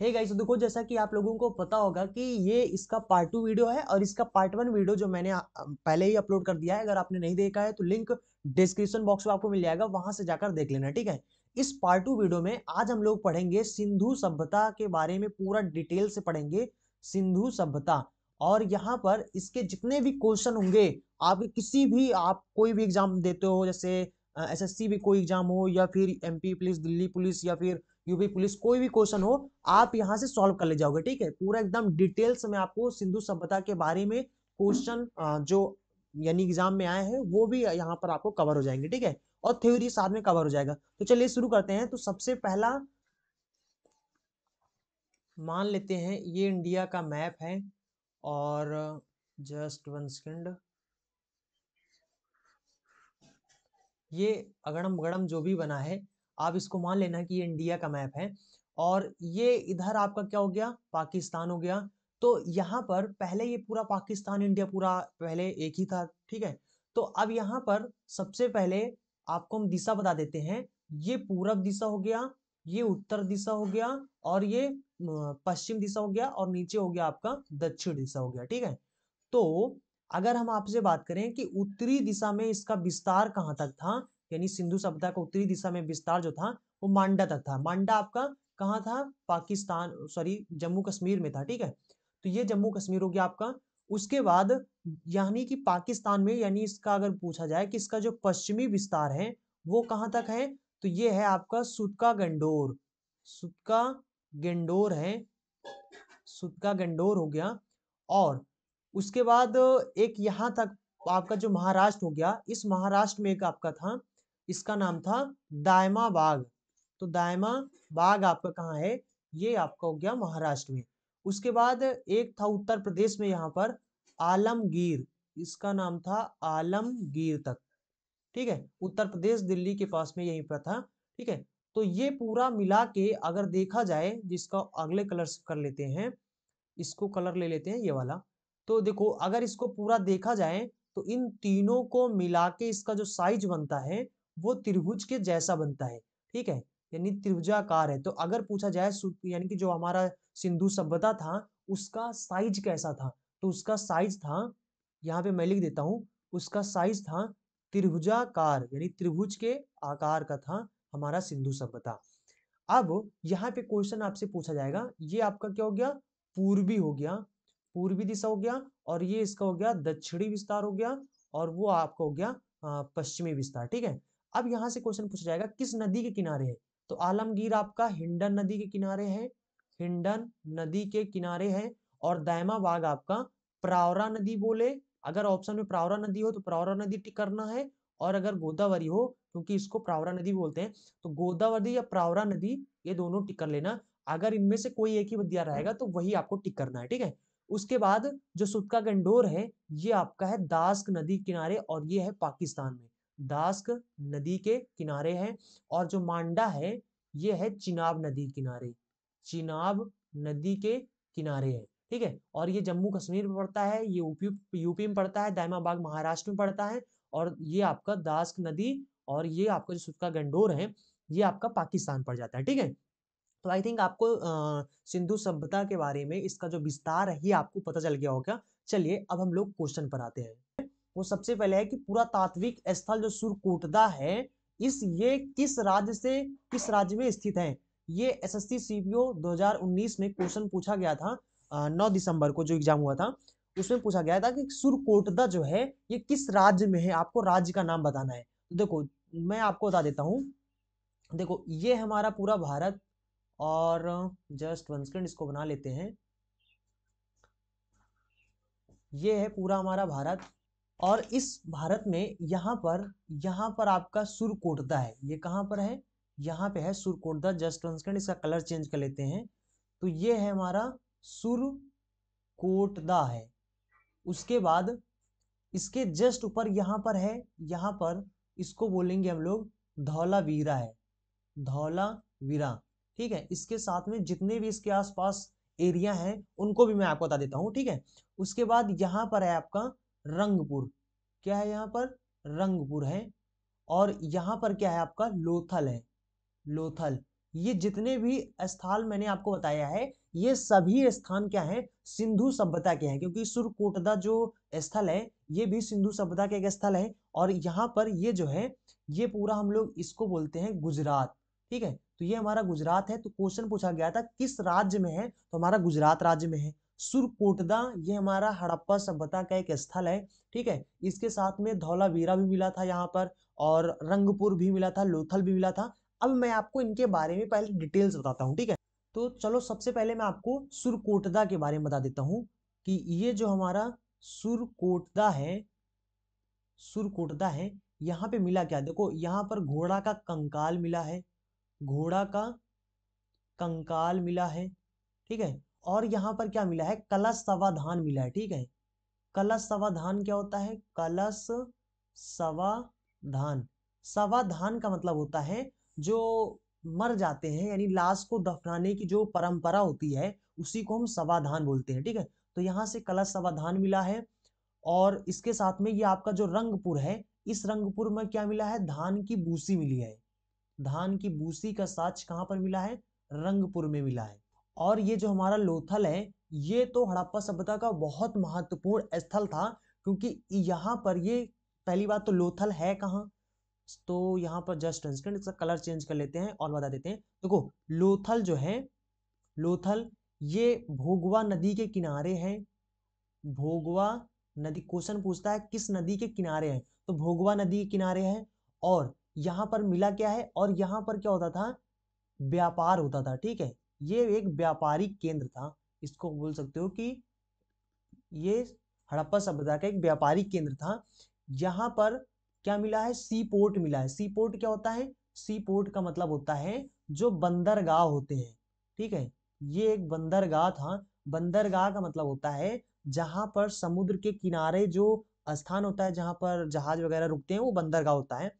हे hey तो देखो जैसा कि आप लोगों को पता होगा कि ये इसका पार्ट टू वीडियो है और इसका पार्ट वन वीडियो जो मैंने पहले ही अपलोड कर दिया है अगर आपने नहीं देखा है तो लिंक डिस्क्रिप्शन बॉक्स में आपको मिल जाएगा वहां से जाकर देख लेना ठीक है इस पार्ट टू वीडियो में आज हम लोग पढ़ेंगे सिंधु सभ्यता के बारे में पूरा डिटेल से पढ़ेंगे सिंधु सभ्यता और यहाँ पर इसके जितने भी क्वेश्चन होंगे आप किसी भी आप कोई भी एग्जाम देते हो जैसे एस भी कोई एग्जाम हो या फिर एम पुलिस दिल्ली पुलिस या फिर यूपी पुलिस कोई भी क्वेश्चन हो आप यहाँ से सॉल्व कर ले जाओगे ठीक है पूरा एकदम डिटेल्स में आपको सिंधु सभ्यता के बारे में क्वेश्चन जो यानी एग्जाम में आए हैं वो भी यहाँ पर आपको कवर हो जाएंगे ठीक है और थ्योरी साथ में कवर हो जाएगा तो चलिए शुरू करते हैं तो सबसे पहला मान लेते हैं ये इंडिया का मैप है और जस्ट वन सेकेंड ये अगड़म गड़म जो भी बना है आप इसको मान लेना कि ये इंडिया का मैप है और ये इधर आपका क्या हो गया पाकिस्तान हो गया तो यहाँ पर पहले ये पूरा पाकिस्तान इंडिया पूरा पहले एक ही था ठीक है तो अब यहाँ पर सबसे पहले आपको हम दिशा बता देते हैं ये पूरब दिशा हो गया ये उत्तर दिशा हो गया और ये पश्चिम दिशा हो गया और नीचे हो गया आपका दक्षिण दिशा हो गया ठीक है तो अगर हम आपसे बात करें कि उत्तरी दिशा में इसका विस्तार कहाँ तक था यानी सिंधु सभ्यता का उत्तरी दिशा में विस्तार जो था वो मांडा तक था मांडा आपका कहाँ था पाकिस्तान सॉरी जम्मू कश्मीर में था ठीक है तो ये जम्मू कश्मीर हो गया आपका उसके बाद यानी कि पाकिस्तान में यानी इसका अगर पूछा जाए कि इसका जो पश्चिमी विस्तार है वो कहाँ तक है तो ये है आपका सुतका गंडोर सुतका गंडोर है सुतका गंडोर हो गया और उसके बाद एक यहाँ तक आपका जो महाराष्ट्र हो गया इस महाराष्ट्र में एक आपका था इसका नाम था दायमा बाग तो दायमा बाग आपका कहाँ है ये आपका हो गया महाराष्ट्र में उसके बाद एक था उत्तर प्रदेश में यहाँ पर आलमगीर इसका नाम था आलमगीर तक ठीक है उत्तर प्रदेश दिल्ली के पास में यहीं पर था ठीक है तो ये पूरा मिला के अगर देखा जाए जिसका अगले कलर कर लेते हैं इसको कलर ले लेते हैं ये वाला तो देखो अगर इसको पूरा देखा जाए तो इन तीनों को मिला के इसका जो साइज बनता है वो त्रिभुज के जैसा बनता है ठीक है यानी त्रिभुजाकार है तो अगर पूछा जाए यानी कि जो हमारा सिंधु सभ्यता था उसका साइज कैसा था तो उसका साइज था यहाँ पे मैं लिख देता हूँ उसका साइज था त्रिभुजाकार यानी त्रिभुज के आकार का था हमारा सिंधु सभ्यता अब यहाँ पे क्वेश्चन आपसे पूछा जाएगा ये आपका क्या हो गया पूर्वी हो गया पूर्वी दिशा हो गया और ये इसका हो गया दक्षिणी विस्तार हो गया और वो आपका हो गया पश्चिमी विस्तार ठीक है अब यहाँ से क्वेश्चन पूछा जाएगा किस नदी के किनारे है तो आलमगीर आपका हिंडन नदी के किनारे है हिंडन नदी के किनारे है और दायमा बाग आपका प्रावरा नदी बोले अगर ऑप्शन में प्रावरा नदी हो तो प्रावरा नदी टिक करना है और अगर गोदावरी हो क्योंकि इसको प्रावरा नदी बोलते हैं तो गोदावरी या प्रावरा नदी ये दोनों टिक कर लेना अगर इनमें से कोई एक ही बदिया रहेगा तो वही आपको टिक करना है ठीक है उसके बाद जो सुतका गंडोर है ये आपका है दास्क नदी किनारे और ये है पाकिस्तान में दास्क नदी के किनारे है और जो मांडा है ये है चिनाब नदी किनारे चिनाब नदी के किनारे है ठीक है और ये जम्मू कश्मीर में पड़ता है ये यूपी यूपी में पड़ता है दायमाबाग महाराष्ट्र में पड़ता है और ये आपका दास्क नदी और ये आपका जो सुतका गंडोर है ये आपका पाकिस्तान पड़ जाता है ठीक है तो आई थिंक आपको सिंधु सभ्यता के बारे में इसका जो विस्तार है ये आपको पता चल गया होगा चलिए अब हम लोग क्वेश्चन पर आते हैं वो सबसे पहले है कि पुरातात्विक स्थल जो सुरकोटदा है इस ये किस राज्य से किस राज्य में स्थित है ये एसएससी सीपीओ 2019 में क्वेश्चन पूछा गया था नौ दिसंबर को जो एग्जाम हुआ था उसमें पूछा गया था कि सुरकोटदा जो है ये किस राज्य में है आपको राज्य का नाम बताना है तो देखो मैं आपको बता देता हूँ देखो ये हमारा पूरा भारत और जस्ट वंसकरण इसको बना लेते हैं ये है पूरा हमारा भारत और इस भारत में यहाँ पर यहाँ पर आपका सुरकोटदा है ये कहाँ पर है यहाँ पे है सुरकोटदा जस्ट वन सेकंड इसका कलर चेंज कर लेते हैं तो ये है हमारा सुरकोटदा है उसके बाद इसके जस्ट ऊपर यहाँ पर है यहाँ पर इसको बोलेंगे हम लोग धौलावीरा है धौलावीरा ठीक है इसके साथ में जितने भी इसके आसपास एरिया हैं उनको भी मैं आपको बता देता हूँ ठीक है उसके बाद यहाँ पर है आपका रंगपुर क्या है यहाँ पर रंगपुर है और यहाँ पर क्या है आपका लोथल है लोथल ये जितने भी स्थल मैंने आपको बताया है ये सभी स्थान क्या है सिंधु सभ्यता के हैं क्योंकि सुरकोटदा जो स्थल है ये भी सिंधु सभ्यता के एक स्थल है और यहाँ पर ये जो है ये पूरा हम लोग इसको बोलते हैं गुजरात ठीक है तो ये हमारा गुजरात है तो क्वेश्चन पूछा गया था किस राज्य में है तो हमारा गुजरात राज्य में है सुरकोटदा ये हमारा हड़प्पा सभ्यता का एक स्थल है ठीक है इसके साथ में धौलावीरा भी मिला था यहाँ पर और रंगपुर भी मिला था लोथल भी मिला था अब मैं आपको इनके बारे में पहले डिटेल्स बताता हूँ ठीक है तो चलो सबसे पहले मैं आपको सुरकोटदा के बारे में बता देता हूँ कि ये जो हमारा सुरकोटदा है सुरकोटदा है यहाँ पे मिला क्या देखो यहाँ पर घोड़ा का कंकाल मिला है घोड़ा का कंकाल मिला है ठीक है और यहाँ पर क्या मिला है कलश सवाधान मिला है ठीक है कलश सवाधान क्या होता है कलश सवाधान सवाधान का मतलब होता है जो मर जाते हैं यानी लाश को दफनाने की जो परंपरा होती है उसी को हम सवाधान बोलते हैं ठीक है तो यहाँ से कलश सवाधान मिला है और इसके साथ में ये आपका जो रंगपुर है इस रंगपुर में क्या मिला है धान की बूसी मिली है धान की बूसी का साक्ष कहाँ पर मिला है रंगपुर में मिला है और ये जो हमारा लोथल है ये तो हड़प्पा सभ्यता का बहुत महत्वपूर्ण स्थल था क्योंकि यहाँ पर ये पहली बात तो लोथल है कहाँ तो यहाँ पर जस्ट ट्रांसकरेंट इसका कलर चेंज कर लेते हैं और बता देते हैं देखो तो लोथल जो है लोथल ये भोगवा नदी के किनारे है भोगवा नदी क्वेश्चन पूछता है किस नदी के किनारे है तो भोगवा नदी के किनारे है और यहाँ पर मिला क्या है और यहाँ पर क्या होता था व्यापार होता था ठीक है ये एक व्यापारिक केंद्र था इसको बोल सकते हो कि ये हड़प्पा सभ्यता का एक व्यापारिक केंद्र था यहाँ पर क्या मिला है सी पोर्ट मिला है सी पोर्ट क्या होता है सी पोर्ट का मतलब होता है जो बंदरगाह होते हैं ठीक है ये एक बंदरगाह था बंदरगाह का मतलब होता है जहां पर समुद्र के किनारे जो स्थान होता है जहां पर जहाज वगैरह रुकते हैं वो बंदरगाह होता है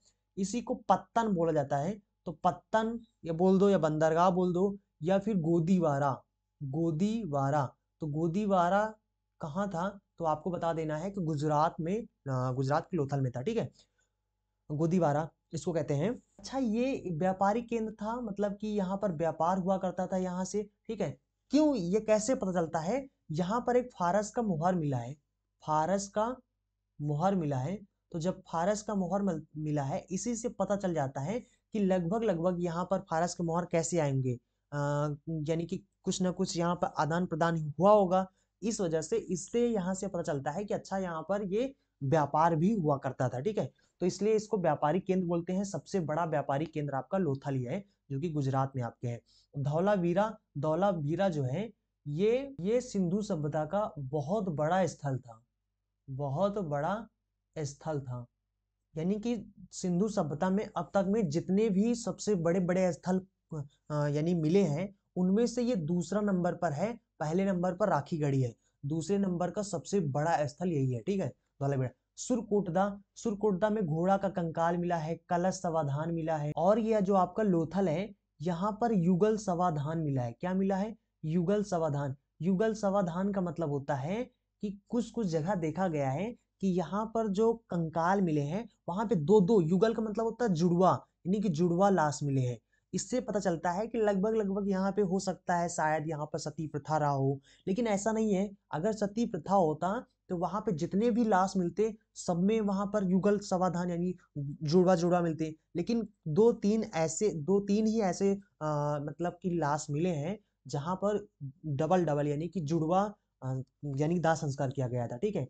इसी को पत्तन बोला जाता है तो पत्तन या बोल दो या बंदरगाह बोल दो या फिर गोदीवारा गोदीवारा तो गोदीवारा कहाँ था तो आपको बता देना है कि गुजरात में गुजरात के लोथल में था ठीक है गोदीवारा इसको कहते हैं अच्छा ये व्यापारिक केंद्र था मतलब कि यहाँ पर व्यापार हुआ करता था यहाँ से ठीक है क्यों ये कैसे पता चलता है यहाँ पर एक फारस का मुहर मिला है फारस का मुहर मिला है तो जब फारस का मोहर मिला है इसी से पता चल जाता है कि लगभग लगभग यहाँ पर फारस के मोहर कैसे आएंगे यानी कि कुछ ना कुछ यहाँ पर आदान प्रदान हुआ होगा इस वजह से इससे यहाँ से पता चलता है कि अच्छा यहाँ पर ये व्यापार भी हुआ करता था ठीक है तो इसलिए इसको व्यापारी केंद्र बोलते हैं सबसे बड़ा व्यापारी केंद्र आपका लोथल है जो कि गुजरात में आपके है धौलावीरा धौलावीरा जो है ये ये सिंधु सभ्यता का बहुत बड़ा स्थल था बहुत बड़ा स्थल था यानी कि सिंधु सभ्यता में अब तक में जितने भी सबसे बड़े बड़े स्थल यानी मिले हैं उनमें से ये दूसरा नंबर पर है पहले नंबर पर राखी गढ़ी है दूसरे नंबर का सबसे बड़ा स्थल यही है ठीक है धौले बेड़ा सुरकोटदा सुरकोटदा में घोड़ा का कंकाल मिला है कलश सवाधान मिला है और यह जो आपका लोथल है यहाँ पर युगल सवाधान मिला है क्या मिला है युगल सवाधान युगल सवाधान का मतलब होता है कि कुछ कुछ जगह देखा गया है कि यहाँ पर जो कंकाल मिले हैं वहां पे दो दो युगल का मतलब होता है जुड़वा यानी कि जुड़वा लाश मिले हैं इससे पता चलता है कि लगभग लगभग यहाँ पे हो सकता है शायद यहाँ पर सती प्रथा रहा हो लेकिन ऐसा नहीं है अगर सती प्रथा होता तो वहाँ पे जितने भी लाश मिलते सब में वहाँ पर युगल समाधान यानी जुड़वा जुड़वा मिलते लेकिन दो तीन ऐसे दो तीन ही ऐसे आ, मतलब कि लाश मिले हैं जहाँ पर डबल डबल यानी कि जुड़वा यानी दाह संस्कार किया गया था ठीक है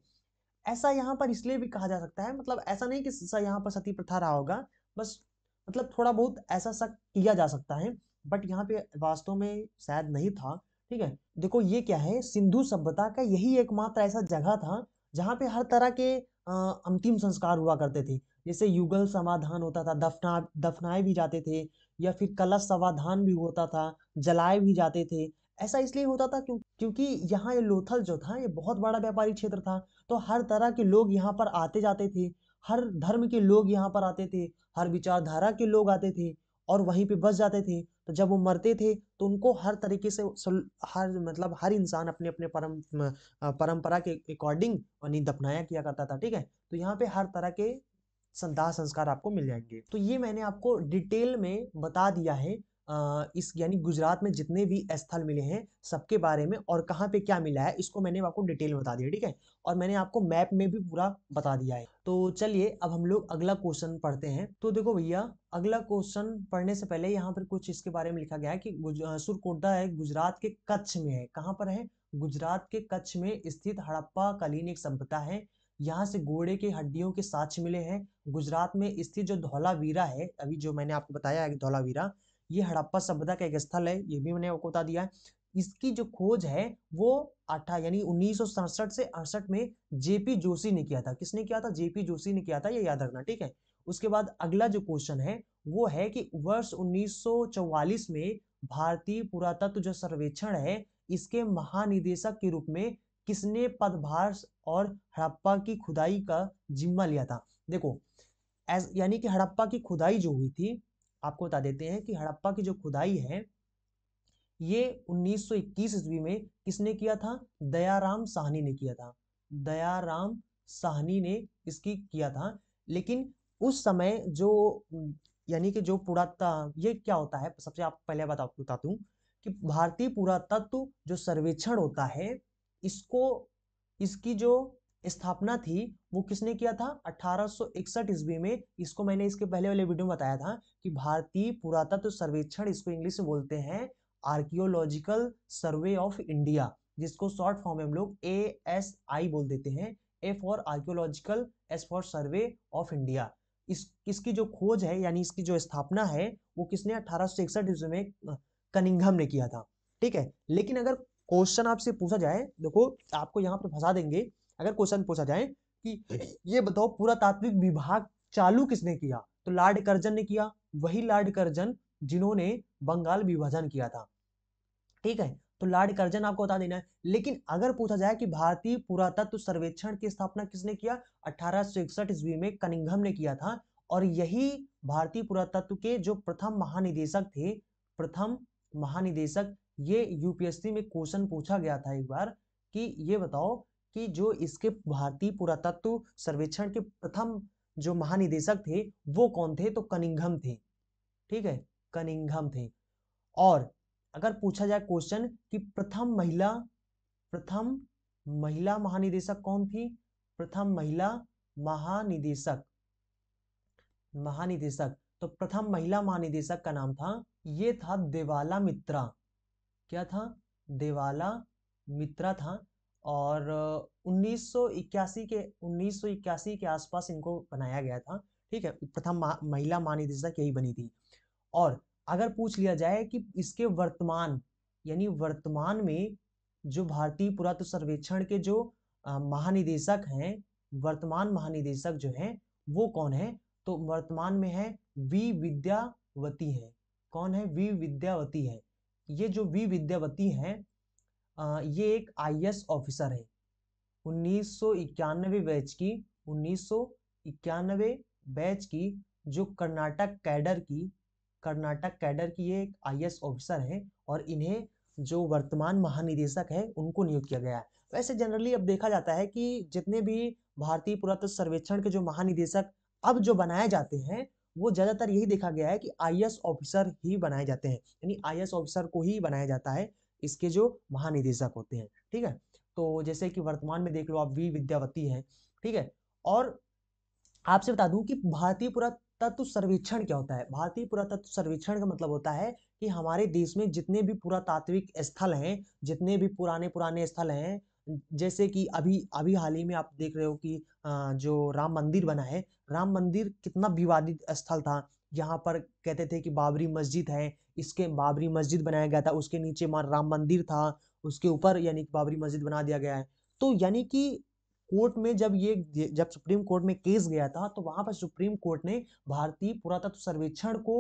ऐसा यहाँ पर इसलिए भी कहा जा सकता है मतलब ऐसा नहीं कि यहाँ पर सती प्रथा रहा होगा बस मतलब थोड़ा बहुत ऐसा सा किया जा सकता है बट यहाँ पे वास्तव में शायद नहीं था ठीक है देखो ये क्या है सिंधु सभ्यता का यही एकमात्र ऐसा जगह था जहाँ पे हर तरह के अंतिम संस्कार हुआ करते थे जैसे युगल समाधान होता था दफना दफनाए भी जाते थे या फिर कलश समाधान भी होता था जलाए भी जाते थे ऐसा इसलिए होता था क्यों क्योंकि यहाँ ये लोथल जो था ये बहुत बड़ा व्यापारी क्षेत्र था तो हर तरह के लोग यहाँ पर आते जाते थे हर धर्म के लोग यहाँ पर आते थे हर विचारधारा के लोग आते थे और वहीं पे बस जाते थे तो जब वो मरते थे तो उनको हर तरीके से हर मतलब हर इंसान अपने अपने परम परंपरा के अकॉर्डिंग यानी दफनाया किया करता था ठीक है तो यहाँ पे हर तरह के संदाह संस्कार आपको मिल जाएंगे तो ये मैंने आपको डिटेल में बता दिया है इस यानी गुजरात में जितने भी स्थल मिले हैं सबके बारे में और कहाँ पे क्या मिला है इसको मैंने आपको डिटेल में बता दिया ठीक है और मैंने आपको मैप में भी पूरा बता दिया है तो चलिए अब हम लोग अगला क्वेश्चन पढ़ते हैं तो देखो भैया अगला क्वेश्चन पढ़ने से पहले यहाँ पर कुछ इसके बारे में लिखा गया है कि सुरकोटा है गुजरात के कच्छ में है कहाँ पर है गुजरात के कच्छ में स्थित हड़प्पा कालीन एक सभ्यता है यहाँ से घोड़े के हड्डियों के साक्ष मिले हैं गुजरात में स्थित जो धौलावीरा है अभी जो मैंने आपको बताया है धौलावीरा ये हड़प्पा सभ्यता का एक स्थल है ये भी मैंने आपको बता दिया इसकी जो खोज है वो अठा यानी उन्नीस से अड़सठ में जेपी जोशी ने किया था किसने किया था जेपी जोशी ने किया था ये याद रखना ठीक है उसके बाद अगला जो क्वेश्चन है वो है कि वर्ष 1944 में भारतीय पुरातत्व जो सर्वेक्षण है इसके महानिदेशक के रूप में किसने पदभार और हड़प्पा की खुदाई का जिम्मा लिया था देखो यानी कि हड़प्पा की खुदाई जो हुई थी आपको बता देते हैं कि हड़प्पा की जो खुदाई है ये 1921 ईस्वी में किसने किया था दयाराम साहनी ने किया था दयाराम साहनी ने इसकी किया था लेकिन उस समय जो यानी कि जो पुरातत्व ये क्या होता है सबसे आप पहले बात आपको बता दूं कि भारतीय पुरातत्व जो सर्वेक्षण होता है इसको इसकी जो स्थापना थी वो किसने किया था अठारह ईस्वी में इसको मैंने इसके पहले वाले वीडियो में बताया था कि भारतीय पुरातत्व तो सर्वेक्षण इसको इंग्लिश में बोलते हैं आर्कियोलॉजिकल सर्वे ऑफ इंडिया जिसको शॉर्ट फॉर्म में हम लोग ए एस आई बोल देते हैं A for archaeological S for survey of India इस इसकी जो खोज है यानी इसकी जो स्थापना है वो किसने अठारह ईस्वी में कनिंगम ने किया था ठीक है लेकिन अगर क्वेश्चन आपसे पूछा जाए देखो आपको यहाँ पर फंसा देंगे अगर क्वेश्चन पूछा जाए कि हम्म। ये बताओ पुरातात्विक विभाग चालू किसने किया तो लॉर्ड कर्जन ने किया वही लॉर्ड कर्जन जिन्होंने बंगाल विभाजन किया था ठीक है तो लॉर्ड कर्जन आपको बता देना है लेकिन अगर पूछा जाए कि भारतीय पुरातत्व सर्वेक्षण की स्थापना किसने किया अठारह ईस्वी में कनिंघम ने किया था और यही भारतीय पुरातत्व के जो प्रथम महानिदेशक थे प्रथम महानिदेशक ये यूपीएससी में क्वेश्चन पूछा गया था एक बार कि ये बताओ कि जो इसके भारतीय पुरातत्व सर्वेक्षण के प्रथम जो महानिदेशक थे वो कौन थे तो कनिंगम थे ठीक है कनिंगम थे और अगर पूछा जाए क्वेश्चन कि प्रथम महिला प्रथम महिला महानिदेशक कौन थी प्रथम महिला महानिदेशक महानिदेशक तो प्रथम महिला महानिदेशक का नाम था ये था देवाला मित्रा क्या था देवाला मित्रा था और 1981 के 1981 के आसपास इनको बनाया गया था ठीक है प्रथम महिला महानिदेशक यही बनी थी और अगर पूछ लिया जाए कि इसके वर्तमान यानी वर्तमान में जो भारतीय पुरातत्व सर्वेक्षण के जो महानिदेशक हैं वर्तमान महानिदेशक जो हैं वो कौन है तो वर्तमान में है वी विद्यावती है कौन है वी विद्यावती है ये जो वी विद्यावती हैं ये एक आईएएस ऑफिसर है उन्नीस बैच की उन्नीस बैच की जो कर्नाटक कैडर की कर्नाटक कैडर की ये एक आईएएस ऑफिसर है और इन्हें जो वर्तमान महानिदेशक है उनको नियुक्त किया गया है वैसे जनरली अब देखा जाता है कि जितने भी भारतीय पुरातत्व सर्वेक्षण के जो महानिदेशक अब जो बनाए जाते हैं वो ज़्यादातर यही देखा गया है कि आई ऑफिसर ही बनाए जाते हैं यानी आई ऑफिसर को ही बनाया जाता है इसके जो महानिदेशक होते हैं ठीक है तो जैसे कि वर्तमान में देख लो आप वी विद्यावती हैं ठीक है और आपसे बता दूं कि भारतीय पुरातत्व सर्वेक्षण क्या होता है भारतीय पुरातत्व सर्वेक्षण का मतलब होता है कि हमारे देश में जितने भी पुरातात्विक स्थल हैं जितने भी पुराने पुराने स्थल हैं जैसे कि अभी अभी हाल ही में आप देख रहे हो कि जो राम मंदिर बना है राम मंदिर कितना विवादित स्थल था यहाँ पर कहते थे कि बाबरी मस्जिद है इसके बाबरी मस्जिद बनाया गया था उसके नीचे मां राम मंदिर था उसके ऊपर यानी कि बाबरी मस्जिद बना दिया गया है तो यानी कि कोर्ट में जब ये जब सुप्रीम कोर्ट में केस गया था तो वहां पर सुप्रीम कोर्ट ने भारतीय पुरातत्व सर्वेक्षण को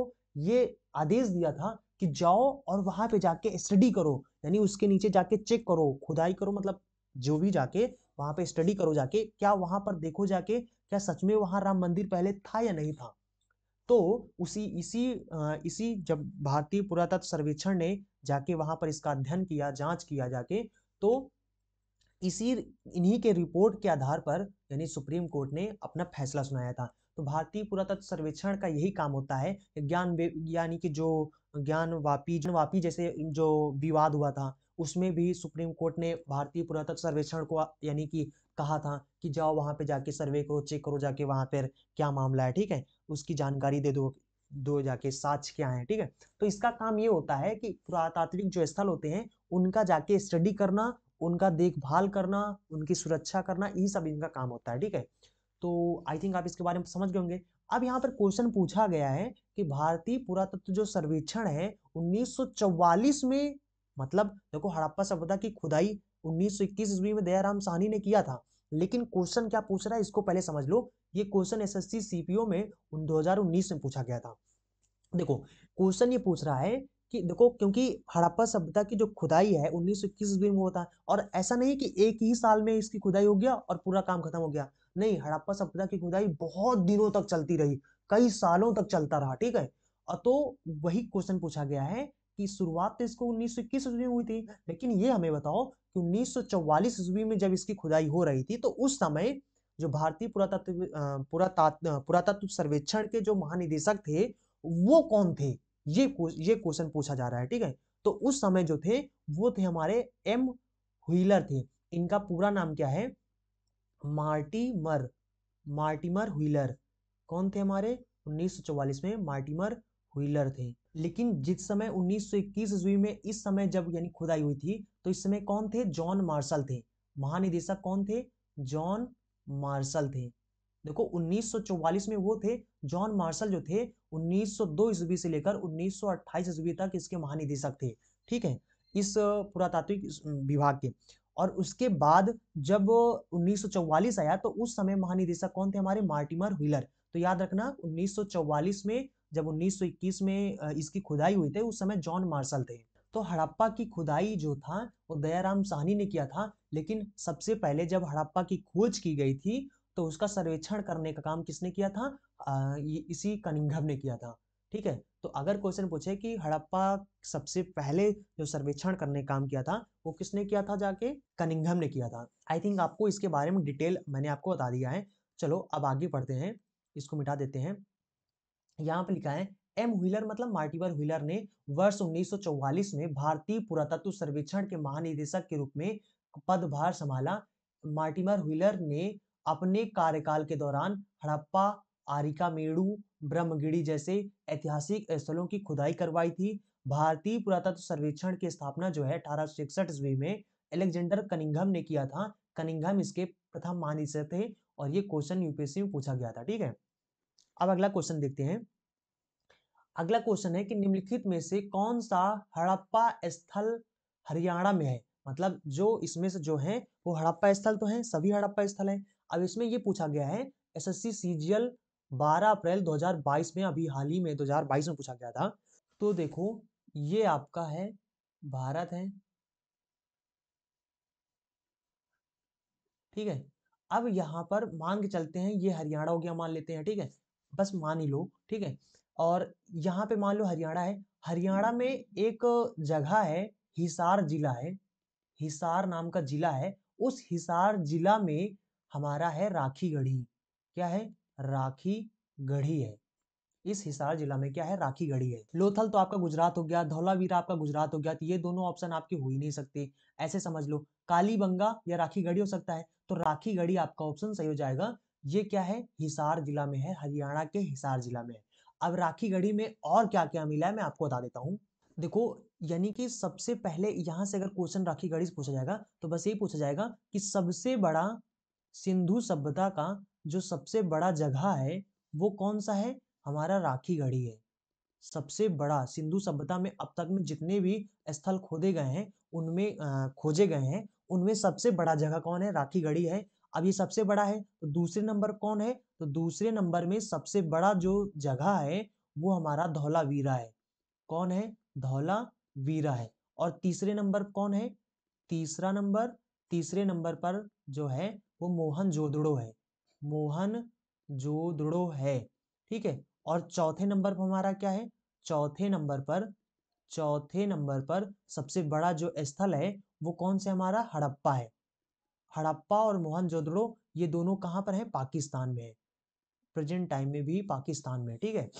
ये आदेश दिया था कि जाओ और वहां पे जाके स्टडी करो यानी उसके नीचे जाके चेक करो खुदाई करो मतलब जो भी जाके वहां पे स्टडी करो जाके क्या वहां पर देखो जाके क्या सच में वहां राम मंदिर पहले था या नहीं था तो उसी इसी इसी जब भारतीय पुरातत्व सर्वेक्षण ने जाके वहां पर इसका अध्ययन किया जांच किया जाके तो इसी इन्हीं के रिपोर्ट के आधार पर यानी सुप्रीम कोर्ट ने अपना फैसला सुनाया था तो भारतीय पुरातत्व सर्वेक्षण का यही काम होता है ज्ञान यानी कि जो ज्ञान वापी ज्ञान वापी जैसे जो विवाद हुआ था उसमें भी सुप्रीम कोर्ट ने भारतीय पुरातत्व सर्वेक्षण को यानी कि कहा था कि जाओ वहाँ पे जाके सर्वे करो चेक करो जाके वहाँ पर क्या मामला है ठीक है उसकी जानकारी दे दो दो जाके साक्ष क्या है ठीक है तो इसका काम ये होता है कि पुरातात्विक जो स्थल होते हैं उनका जाके स्टडी करना उनका देखभाल करना उनकी सुरक्षा करना यही सब इनका काम होता है ठीक है तो आई थिंक आप इसके बारे में समझ गए होंगे अब यहाँ पर क्वेश्चन पूछा गया है कि भारतीय पुरातत्व जो सर्वेक्षण है 1944 में मतलब देखो हड़प्पा सभ्यता की खुदाई उन्नीस सौ इक्कीस ईस्वी में दयाराम सहनी ने किया था लेकिन क्वेश्चन क्या पूछ रहा है इसको पहले समझ लो ये question S S SSC CPO में दो हजार उन्नीस में पूछा गया था देखो क्वेश्चन ये पूछ रहा है कि देखो क्योंकि हड़प्पा सभ्यता की जो खुदाई है उन्नीस सौ इक्कीस ईस्वी में होता है और ऐसा नहीं कि एक ही साल में इसकी खुदाई हो गया और पूरा काम खत्म हो गया नहीं हड़प्पा सभ्यता की खुदाई बहुत दिनों तक चलती रही कई सालों तक चलता रहा ठीक है और तो वही क्वेश्चन पूछा गया है कि शुरुआत तो इसको उन्नीस सौ इक्कीस ईस्वी में हुई थी लेकिन ये हमें बताओ कि उन्नीस ईस्वी में जब इसकी खुदाई हो रही थी तो उस समय जो भारतीय पुरातत्व पुरातत्व पुरातत्व सर्वेक्षण के जो महानिदेशक थे वो कौन थे ये ये क्वेश्चन पूछा जा रहा है ठीक है तो उस समय जो थे वो थे हमारे एम हुईलर थे इनका पूरा नाम क्या है मार्टीमर मार्टिमर हुईलर कौन थे हमारे 1944 में मार्टिमर व्हीलर थे लेकिन जिस समय 1921 सौ ईस्वी में इस समय जब यानी खुदाई हुई थी तो इस समय कौन थे जॉन मार्शल थे महानिदेशक कौन थे जॉन मार्शल थे देखो 1944 में वो थे जॉन मार्शल जो थे 1902 ईस्वी से लेकर 1928 ईस्वी तक इसके महानिदेशक थे ठीक है इस पुरातात्विक विभाग के और उसके बाद जब 1944 आया तो उस समय महानिदेशक कौन थे हमारे मार्टिमर व्हीलर तो याद रखना 1944 में जब 1921 में इसकी खुदाई हुई थी उस समय जॉन मार्शल थे तो हड़प्पा की खुदाई जो था वो दयाराम साहनी ने किया था लेकिन सबसे पहले जब हड़प्पा की खोज की गई थी तो उसका सर्वेक्षण करने का काम किसने किया था आ, इसी कनिंघम ने किया था ठीक है तो अगर क्वेश्चन पूछे कि हड़प्पा सबसे पहले जो सर्वेक्षण करने का काम किया था वो किसने किया था जाके कनिंघम ने किया था आई थिंक आपको इसके बारे में डिटेल मैंने आपको बता दिया है चलो अब आगे पढ़ते हैं इसको मिटा देते हैं यहाँ पे लिखा है एम व्हीलर मतलब मार्टिवर व्हीलर ने वर्ष 1944 में भारतीय पुरातत्व सर्वेक्षण के महानिदेशक के रूप में पदभार संभाला मार्टिमर व्हीलर ने अपने कार्यकाल के दौरान हड़प्पा आरिका मेड़ू ब्रह्मगिरी जैसे ऐतिहासिक स्थलों की खुदाई करवाई थी भारतीय पुरातत्व सर्वेक्षण की स्थापना जो है अठारह ईस्वी में एलेक्जेंडर कनिंगम ने किया था कनिंगम इसके प्रथम महानिदेशक थे और ये क्वेश्चन यूपीएससी में पूछा गया था ठीक है अब अगला क्वेश्चन देखते हैं अगला क्वेश्चन है कि निम्नलिखित में से कौन सा हड़प्पा स्थल हरियाणा में है मतलब जो इसमें से जो है वो हड़प्पा स्थल तो है सभी हड़प्पा स्थल है अब इसमें ये पूछा गया है S S C C G L बारह अप्रैल 2022 में अभी हाल ही में 2022 में पूछा गया था तो देखो ये आपका है भारत है ठीक है अब यहाँ पर मान के चलते हैं ये हरियाणा हो गया मान लेते हैं ठीक है बस मान ही लो ठीक है और यहाँ पे मान लो हरियाणा है हरियाणा में एक जगह है हिसार जिला है हिसार नाम का जिला है उस हिसार जिला में हमारा है राखी गढ़ी क्या है राखी गढ़ी है इस हिसार जिला में क्या है राखी गढ़ी है लोथल तो आपका गुजरात हो गया धौलावीरा आपका गुजरात हो गया तो ये दोनों ऑप्शन आपके हो ही नहीं सकते ऐसे समझ लो कालीबंगा या राखी गढ़ी हो सकता है तो राखी गढ़ी आपका ऑप्शन सही हो जाएगा ये क्या है हिसार जिला में है हरियाणा के हिसार जिला में है अब राखी गढ़ी में और क्या क्या मिला है मैं आपको बता देता हूँ देखो यानी कि सबसे पहले यहाँ से अगर क्वेश्चन राखी गढ़ी से पूछा जाएगा तो बस यही पूछा जाएगा कि सबसे बड़ा सिंधु सभ्यता का जो सबसे बड़ा जगह है वो कौन सा है हमारा राखी गढ़ी है सबसे बड़ा सिंधु सभ्यता में अब तक में जितने भी स्थल खोदे गए हैं उनमें खोजे गए हैं उनमें सबसे बड़ा जगह कौन है राखी गढ़ी है अब ये सबसे बड़ा है तो दूसरे नंबर कौन है तो दूसरे नंबर में सबसे बड़ा जो जगह है वो हमारा धौला वीरा है कौन है धौला वीरा है और तीसरे नंबर कौन है तीसरा नंबर तीसरे नंबर पर जो है वो मोहन जोदड़ो है मोहन जोदड़ो है ठीक है और चौथे नंबर पर हमारा क्या है चौथे नंबर पर चौथे नंबर पर सबसे बड़ा जो स्थल है वो कौन से हमारा हड़प्पा है हड़प्पा और मोहनजोदड़ो ये दोनों कहाँ पर है पाकिस्तान में प्रेजेंट टाइम में भी पाकिस्तान में ठीक है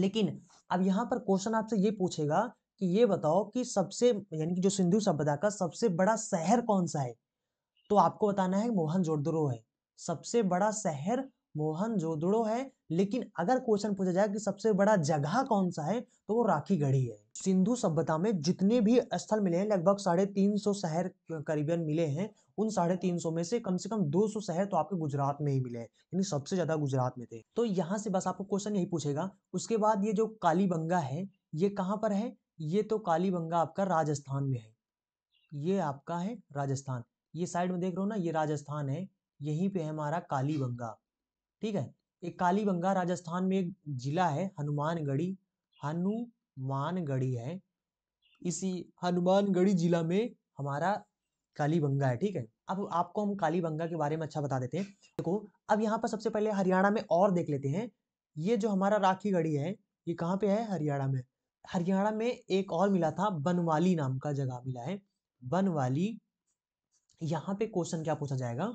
लेकिन अब यहाँ पर क्वेश्चन आपसे ये पूछेगा कि ये बताओ कि सबसे यानी कि जो सिंधु सभ्यता का सबसे बड़ा शहर कौन सा है तो आपको बताना है मोहनजोदड़ो है सबसे बड़ा शहर मोहन जोदड़ो है लेकिन अगर क्वेश्चन पूछा जाए कि सबसे बड़ा जगह कौन सा है तो वो राखी गढ़ी है सिंधु सभ्यता में जितने भी स्थल मिले हैं लगभग साढ़े तीन सौ शहर करीबन मिले हैं उन साढ़े तीन सौ में से कम से कम दो सौ शहर तो आपके गुजरात में ही मिले हैं यानी सबसे ज्यादा गुजरात में थे तो यहाँ से बस आपको क्वेश्चन यही पूछेगा उसके बाद ये जो कालीबंगा है ये कहाँ पर है ये तो कालीबंगा आपका राजस्थान में है ये आपका है राजस्थान ये साइड में देख रहे हो ना ये राजस्थान है यहीं पे है हमारा कालीबंगा ठीक है एक कालीबंगा राजस्थान में एक जिला है हनुमानगढ़ी हनुमानगढ़ी है इसी हनुमानगढ़ी जिला में हमारा कालीबंगा है ठीक है अब आपको हम कालीबंगा के बारे में अच्छा बता देते हैं देखो अब यहाँ पर सबसे पहले हरियाणा में और देख लेते हैं ये जो हमारा राखी गढ़ी है ये कहाँ पे है हरियाणा में हरियाणा में एक और मिला था बनवाली नाम का जगह मिला है बनवाली यहाँ पे क्वेश्चन क्या पूछा जाएगा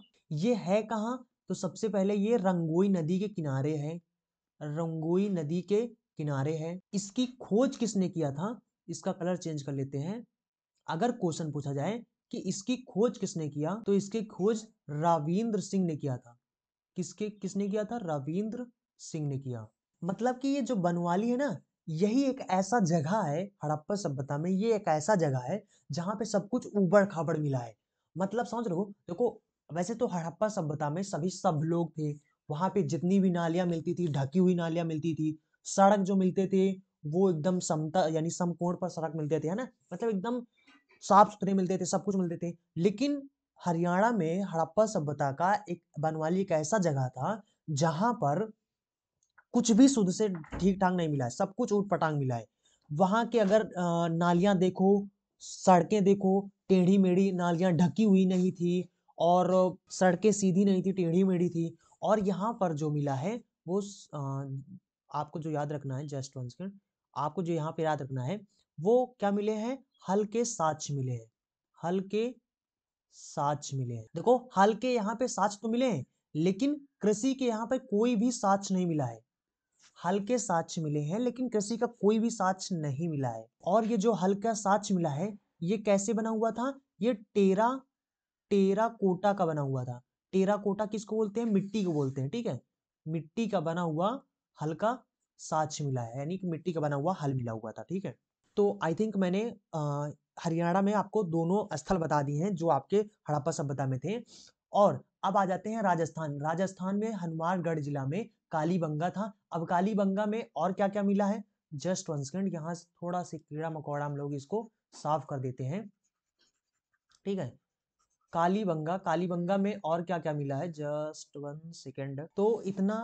ये है कहाँ तो सबसे पहले ये रंगोई नदी के किनारे है रंगोई नदी के किनारे है इसकी खोज किसने किया था इसका कलर चेंज कर लेते हैं अगर क्वेश्चन पूछा जाए कि इसकी खोज किसने किया तो इसकी खोज राविंद्र सिंह ने किया था किसके किसने किया था राविंद्र सिंह ने किया मतलब कि ये जो बनवाली है ना यही एक ऐसा जगह है हड़प्पा सभ्यता में ये एक ऐसा जगह है जहाँ पे सब कुछ उबड़ खाबड़ मिला है मतलब समझ लो देखो वैसे तो हड़प्पा सभ्यता में सभी सब लोग थे वहां पे जितनी भी नालियां मिलती थी ढकी हुई नालियां मिलती थी सड़क जो मिलते थे वो एकदम समता यानी समकोण पर सड़क मिलते थे है ना मतलब एकदम साफ सुथरे मिलते थे सब कुछ मिलते थे लेकिन हरियाणा में हड़प्पा सभ्यता का एक बनवाली एक ऐसा जगह था जहां पर कुछ भी शुद्ध से ठीक ठाक नहीं मिला है सब कुछ ऊट पटांग मिला है वहां के अगर नालियां देखो सड़कें देखो टेढ़ी मेढ़ी नालियां ढकी हुई नहीं थी और सड़कें सीधी नहीं थी टेढ़ी मेढ़ी थी और यहाँ पर जो मिला है वो आपको जो याद रखना है जस्ट वन सेकेंड आपको जो यहाँ पे याद रखना है वो क्या मिले हैं हल्के साक्ष साच मिले हैं हल्के साक्ष साच मिले हैं देखो हल्के यहाँ पे साच तो मिले हैं लेकिन कृषि के यहाँ पे कोई भी साच नहीं मिला है हल्के साक्ष मिले हैं लेकिन कृषि का कोई भी साक्ष नहीं मिला है और ये जो हल्का साक्ष मिला है ये कैसे बना हुआ था ये टेरा टेरा कोटा का बना हुआ था टेरा कोटा किसको बोलते हैं मिट्टी को बोलते हैं ठीक है मिट्टी का बना हुआ हल्का साच मिला है यानी कि मिट्टी का बना हुआ हल मिला हुआ था ठीक है तो आई थिंक मैंने हरियाणा में आपको दोनों स्थल बता दिए हैं जो आपके हड़प्पा सभ्यता में थे और अब आ जाते हैं राजस्थान राजस्थान में हनुमानगढ़ जिला में कालीबंगा था अब कालीबंगा में और क्या क्या मिला है जस्ट वन सेकेंड यहाँ थोड़ा सा कीड़ा मकोड़ा हम लोग इसको साफ कर देते हैं ठीक है कालीबंगा कालीबंगा में और क्या क्या मिला है जस्ट वन सेकेंड तो इतना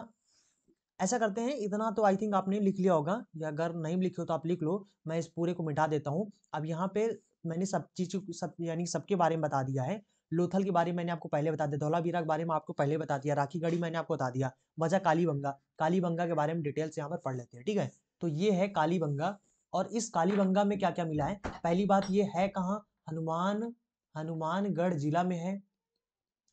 ऐसा करते हैं इतना तो आई थिंक आपने लिख लिया होगा या अगर नहीं लिखे हो तो आप लिख लो मैं इस पूरे को मिटा देता हूँ अब यहाँ पे मैंने सब चीज सब यानी सबके बारे में बता दिया है लोथल के बारे में मैंने आपको पहले बता दिया धौलावीरा के बारे में आपको पहले बता दिया राखी गढ़ी मैंने आपको बता दिया बजा कालीबंगा कालीबंगा के बारे में डिटेल्स यहाँ पर पढ़ लेते हैं ठीक है तो ये है कालीबंगा और इस कालीबंगा में क्या क्या मिला है पहली बात ये है कहाँ हनुमान हनुमानगढ़ जिला में है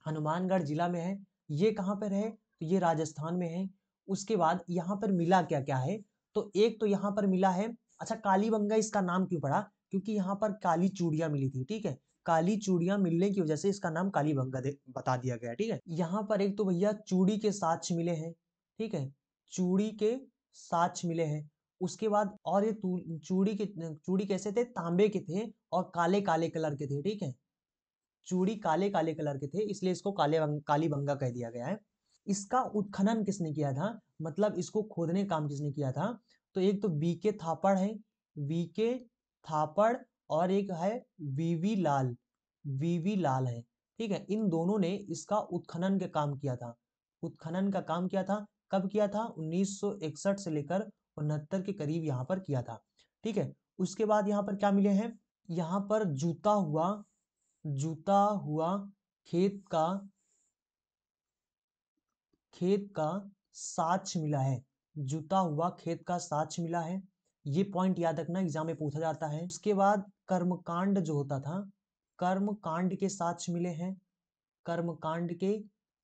हनुमानगढ़ जिला में है ये कहाँ पर है तो ये राजस्थान में है उसके बाद यहाँ पर मिला क्या क्या है तो एक तो यहाँ पर मिला है अच्छा कालीबंगा इसका नाम क्यों पड़ा क्योंकि यहाँ पर काली चूड़िया मिली थी ठीक है काली चूड़िया मिलने की वजह से इसका नाम कालीबंगा बता दिया गया ठीक है यहाँ पर एक तो भैया चूड़ी के साक्ष मिले हैं ठीक है चूड़ी के साक्ष मिले हैं उसके बाद और ये चूड़ी के चूड़ी कैसे थे तांबे के थे और काले काले कलर के थे ठीक है चूड़ी काले काले कलर के थे इसलिए इसको काले काली बंगा कह दिया गया है इसका उत्खनन किसने किया था मतलब इसको खोदने काम किसने किया था तो एक तो बी के थापड़ है वी के थापड़ और एक है वीवी लाल वीवी लाल है ठीक है इन दोनों ने इसका उत्खनन का काम किया था उत्खनन का काम किया था कब किया था 1961 से लेकर उनहत्तर के करीब यहाँ पर किया था ठीक है उसके बाद यहाँ पर क्या मिले हैं यहाँ पर जूता हुआ जुता हुआ खेत का खेत का साच मिला है जुता हुआ खेत का साच मिला है ये पॉइंट याद रखना एग्जाम में पूछा जाता है उसके बाद कर्मकांड जो होता था कर्मकांड के साक्ष मिले हैं कर्मकांड के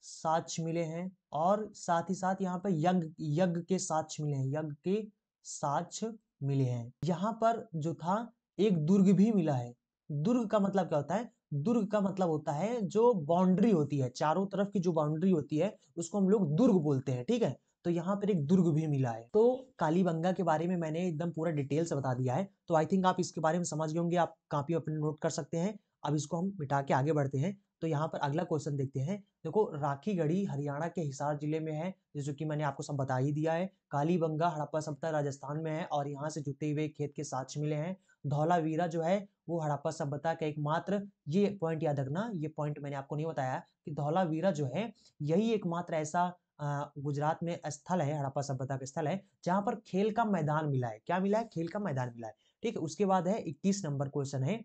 साक्ष मिले हैं और साथ ही साथ यहाँ पर यज्ञ यज्ञ के साक्ष मिले हैं यज्ञ के साक्ष मिले हैं यहाँ पर जो था एक दुर्ग भी मिला है दुर्ग का मतलब क्या होता है दुर्ग का मतलब होता है जो बाउंड्री होती है चारों तरफ की जो बाउंड्री होती है उसको हम लोग दुर्ग बोलते हैं ठीक है तो यहाँ पर एक दुर्ग भी मिला है तो कालीबंगा के बारे में मैंने एकदम पूरा डिटेल से बता दिया है तो आई थिंक आप इसके बारे में समझ गए होंगे आप कापी अपने नोट कर सकते हैं अब इसको हम मिटा के आगे बढ़ते हैं तो यहाँ पर अगला क्वेश्चन देखते हैं देखो राखी गढ़ी हरियाणा के हिसार जिले में है जैसे कि मैंने आपको सब बता ही दिया है कालीबंगा हड़प्पा सभ्यता राजस्थान में है और यहाँ से जुटे हुए खेत के साक्ष मिले हैं धौलावीरा जो है वो हड़प्पा सभ्यता का एकमात्र ये पॉइंट याद रखना ये पॉइंट मैंने आपको नहीं बताया कि धौलावीरा जो है यही एकमात्र ऐसा गुजरात में स्थल है हड़प्पा सभ्यता का स्थल है जहाँ पर खेल का मैदान मिला है क्या मिला है खेल का मैदान मिला है ठीक है उसके बाद है इक्कीस नंबर क्वेश्चन है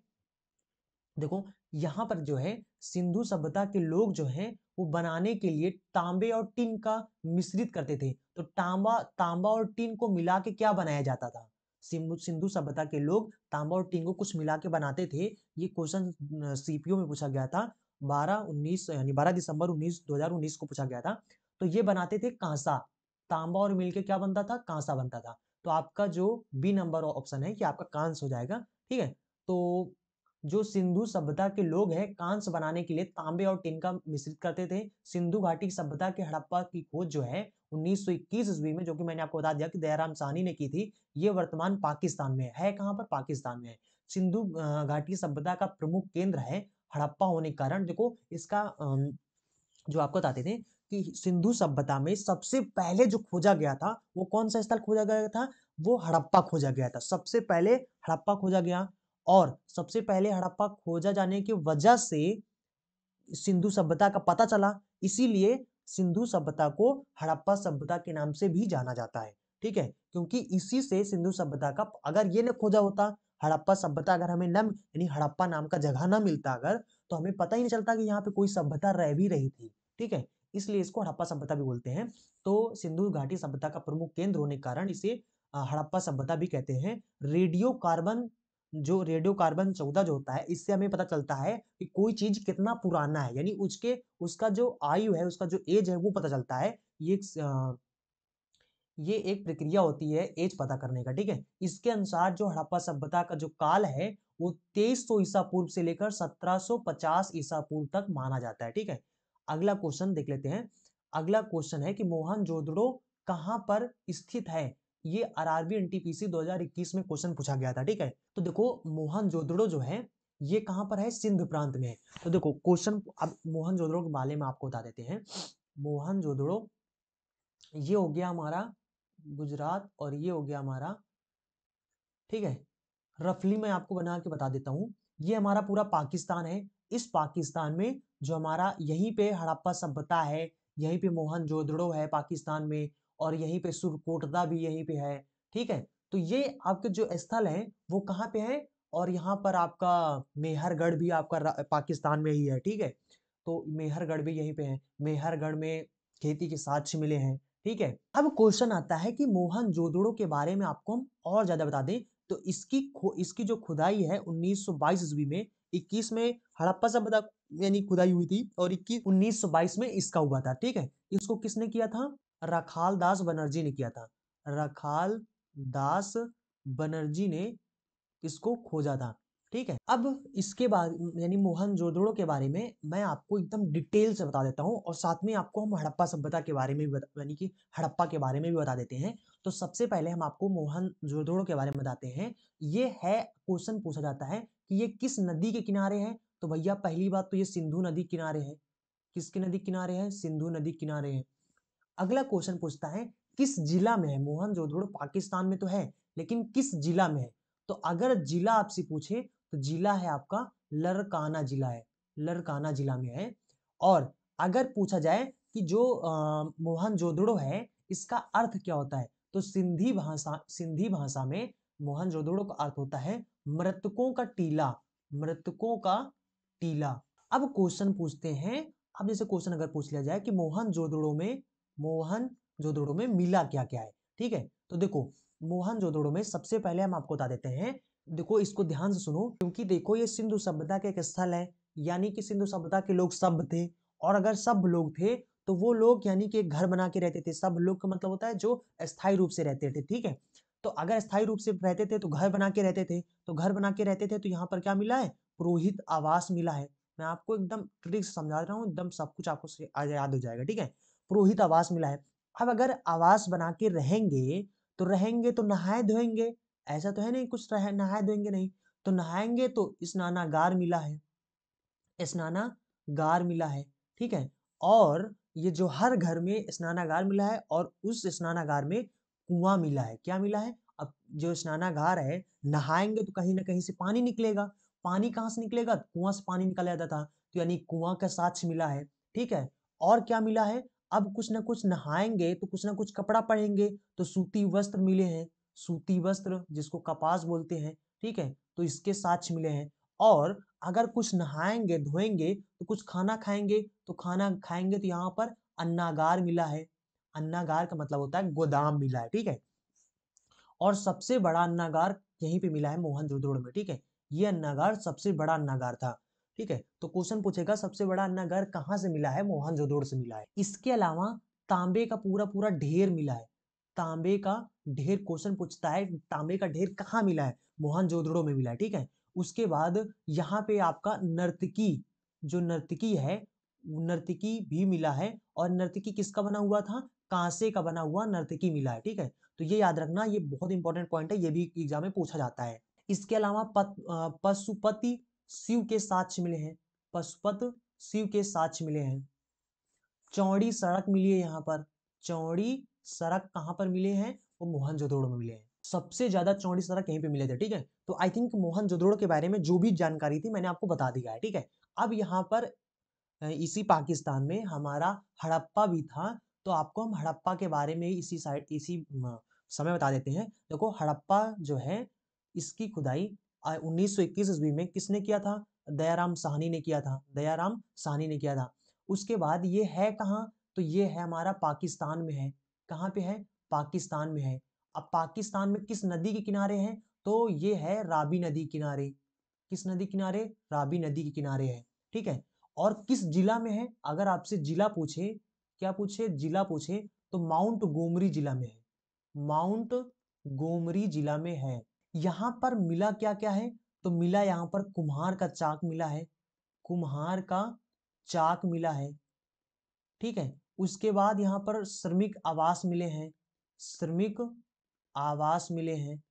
देखो यहाँ पर जो है सिंधु सभ्यता के लोग जो है वो बनाने के लिए तांबे और टिन का मिश्रित करते थे तो तांबा तांबा और टिन को मिला के क्या बनाया जाता था सिंधु सभ्यता के लोग तांबा और टिन को कुछ मिला के बनाते थे ये क्वेश्चन सीपीओ में पूछा गया था बारह उन्नीस यानी बारह दिसंबर उन्नीस दो हजार उन्नीस को पूछा गया था तो ये बनाते थे कांसा तांबा और मिलके क्या बनता था कांसा बनता था तो आपका जो बी नंबर ऑप्शन है कि आपका कांस हो जाएगा ठीक है तो जो सिंधु सभ्यता के लोग हैं कांस बनाने के लिए तांबे और टिन का मिश्रित करते थे सिंधु घाटी सभ्यता के हड़प्पा की खोज जो है 1921 ईस्वी में जो कि मैंने आपको बता दिया कि दयाराम सानी ने की थी ये वर्तमान पाकिस्तान में है कहाँ पर पाकिस्तान में है सिंधु घाटी सभ्यता का प्रमुख केंद्र है हड़प्पा होने के कारण देखो इसका जो आपको बताते थे कि सिंधु सभ्यता में सबसे पहले जो खोजा गया था वो कौन सा स्थल खोजा गया था वो हड़प्पा खोजा गया था सबसे पहले हड़प्पा खोजा गया और सबसे पहले हड़प्पा खोजा जाने की वजह से सिंधु सभ्यता का पता चला इसीलिए सिंधु सभ्यता को हड़प्पा सभ्यता के नाम से भी जाना जाता है ठीक है क्योंकि इसी से सिंधु सभ्यता का अगर ये न खोजा होता हड़प्पा सभ्यता अगर हमें न यानी हड़प्पा नाम का जगह ना मिलता अगर तो हमें पता ही नहीं चलता कि यहाँ पे कोई सभ्यता रह भी रही थी ठीक है इसलिए इसको हड़प्पा सभ्यता भी बोलते हैं तो सिंधु घाटी सभ्यता का प्रमुख केंद्र होने के कारण इसे हड़प्पा सभ्यता भी कहते हैं रेडियो कार्बन जो रेडियो कार्बन चौदह जो होता है इससे हमें पता चलता है कि कोई चीज कितना पुराना है यानी उसके उसका जो आयु है उसका जो एज है वो पता चलता है ये ये एक प्रक्रिया होती है एज पता करने का ठीक है इसके अनुसार जो हड़प्पा सभ्यता का जो काल है वो 2300 ईसा पूर्व से लेकर 1750 ईसा पूर्व तक माना जाता है ठीक है अगला क्वेश्चन देख लेते हैं अगला क्वेश्चन है कि मोहन जोदड़ो कहाँ पर स्थित है ये आरआरबी एनटीपीसी 2021 में क्वेश्चन पूछा गया था ठीक है तो देखो मोहन जोदड़ो जो है ये कहाँ पर है सिंध प्रांत में है तो देखो क्वेश्चन अब मोहन जोदड़ो के बारे में आपको बता देते हैं मोहन जोदड़ो ये हो गया हमारा गुजरात और ये हो गया हमारा ठीक है रफली मैं आपको बना के बता देता हूँ ये हमारा पूरा पाकिस्तान है इस पाकिस्तान में जो हमारा यहीं पे हड़प्पा सभ्यता है यहीं पे मोहन जोदड़ो है पाकिस्तान में और यहीं पे सुरकोटदा भी यहीं पे है ठीक है तो ये आपके जो स्थल है वो कहाँ पे है और यहाँ पर आपका मेहरगढ़ भी आपका पाकिस्तान में ही है ठीक है तो मेहरगढ़ भी यहीं पे है मेहरगढ़ में खेती के साक्ष्य मिले हैं ठीक है अब क्वेश्चन आता है कि मोहन जोदड़ो के बारे में आपको हम और ज्यादा बता दें तो इसकी इसकी जो खुदाई है 1922 ईस्वी में 21 में हड़प्पा सभ्यता यानी खुदाई हुई थी और 21 1922 में इसका हुआ था ठीक है इसको किसने किया था रखाल दास बनर्जी ने किया था रखाल दास बनर्जी ने इसको खोजा था ठीक है अब इसके बाद यानी मोहन जोदड़ो के बारे में मैं आपको एकदम डिटेल से बता देता हूँ और साथ में आपको हम हड़प्पा सभ्यता के बारे में भी यानी कि हड़प्पा के बारे में भी बता देते हैं तो सबसे पहले हम आपको मोहन जोदड़ो के बारे में बताते हैं ये है क्वेश्चन पूछा जाता है कि ये किस नदी के किनारे है तो भैया पहली बात तो ये सिंधु नदी किनारे है किसके नदी किनारे है सिंधु नदी किनारे है अगला क्वेश्चन पूछता है किस जिला में है मोहन जोधपुर पाकिस्तान में तो है लेकिन किस जिला में है तो अगर जिला आपसे पूछे तो जिला है आपका लरकाना जिला है लरकाना जिला में है और अगर पूछा जाए कि जो मोहन जोधड़ो है इसका अर्थ क्या होता है तो सिंधी भाषा सिंधी भाषा में मोहन जोधड़ो का अर्थ होता है मृतकों का टीला मृतकों का टीला अब क्वेश्चन पूछते हैं अब जैसे क्वेश्चन अगर पूछ लिया जाए कि मोहन जोधड़ो में मोहन जोदड़ो में मिला क्या क्या है ठीक है तो देखो मोहन जोदड़ो में सबसे पहले हम आपको बता देते हैं देखो इसको ध्यान से सुनो क्योंकि देखो ये सिंधु सभ्यता के एक स्थल है यानी कि सिंधु सभ्यता के लोग सभ्य थे और अगर सब लोग थे तो वो लोग यानी कि एक घर बना के रहते थे सब लोग का मतलब होता है जो स्थायी रूप से रहते थे ठीक है तो अगर स्थायी रूप से रहते थे तो घर बना के रहते थे तो घर बना के रहते थे तो यहाँ पर क्या मिला है पुरोहित आवास मिला है मैं आपको एकदम ट्रिक समझा रहा हूँ एकदम सब कुछ आपको याद हो जाएगा ठीक है पुरोहित आवास मिला है अब अगर आवास बना के रहेंगे तो रहेंगे तो नहाए धोएंगे ऐसा तो है नहीं कुछ रहे नहाए धोएंगे नहीं तो नहाएंगे तो स्नानागार मिला है स्नानागार मिला है ठीक है और ये जो हर घर में स्नानागार मिला है और उस स्नानागार में कुआं मिला है क्या मिला है अब जो स्नानागार है नहाएंगे तो कहीं ना कहीं से पानी निकलेगा पानी कहाँ से निकलेगा कुआं से पानी निकाला जाता था तो यानी कुआं का साक्ष मिला है ठीक है और क्या मिला है अब कुछ ना कुछ नहाएंगे तो कुछ ना कुछ कपड़ा पहनेंगे तो सूती वस्त्र मिले हैं सूती वस्त्र जिसको कपास बोलते हैं ठीक है तो इसके साक्ष मिले हैं और अगर कुछ नहाएंगे धोएंगे तो कुछ खाना खाएंगे तो खाना खाएंगे तो यहाँ पर अन्नागार मिला है अन्नागार का मतलब होता है गोदाम मिला है ठीक है और सबसे बड़ा अन्नागार यहीं पे मिला है मोहन में ठीक है ये अन्नागार सबसे बड़ा अन्नागार था ठीक है तो क्वेश्चन पूछेगा सबसे बड़ा नगर कहाँ से मिला है मोहन से मिला है इसके अलावा तांबे का पूरा पूरा ढेर मिला है तांबे का ढेर क्वेश्चन पूछता है तांबे का ढेर कहाँ मिला है मोहनजोदड़ो में मिला है ठीक है उसके बाद यहाँ पे आपका नर्तकी जो नर्तकी है नर्तकी भी मिला है और नर्तकी किसका बना हुआ था कांसे का बना हुआ नर्तकी मिला है ठीक है तो ये याद रखना ये बहुत इंपॉर्टेंट पॉइंट है ये भी एग्जाम में पूछा जाता है इसके अलावा पशुपति शिव के साक्ष मिले हैं पशुपत शिव के साक्ष मिले हैं चौड़ी सड़क मिली है यहाँ पर चौड़ी सड़क कहाँ पर मिले हैं वो मोहनजोदड़ो में मिले हैं सबसे ज्यादा चौड़ी सड़क यहीं पे मिले थे ठीक है तो आई थिंक मोहन मोहनजोदड़ो के बारे में जो भी जानकारी थी मैंने आपको बता दिया है ठीक है अब यहाँ पर इसी पाकिस्तान में हमारा हड़प्पा भी था तो आपको हम हड़प्पा के बारे में इसी साइड इसी समय बता देते हैं देखो हड़प्पा जो है इसकी खुदाई उन्नीस सौ इक्कीस ईस्वी में किसने किया था दयाराम साहनी ने किया था दयाराम साहनी ने किया था उसके बाद ये है कहाँ तो ये है हमारा पाकिस्तान में है कहाँ पे है पाकिस्तान में है अब पाकिस्तान में किस नदी के किनारे हैं तो ये है राबी नदी किनारे किस नदी किनारे राबी नदी के किनारे है ठीक है और किस जिला में है अगर आपसे जिला पूछे क्या पूछे जिला पूछे तो माउंट गोमरी जिला में है माउंट गोमरी जिला में है यहाँ पर मिला क्या क्या है तो मिला यहाँ पर कुम्हार का चाक मिला है कुम्हार का चाक मिला है ठीक है उसके बाद यहाँ पर श्रमिक आवास मिले हैं श्रमिक आवास मिले हैं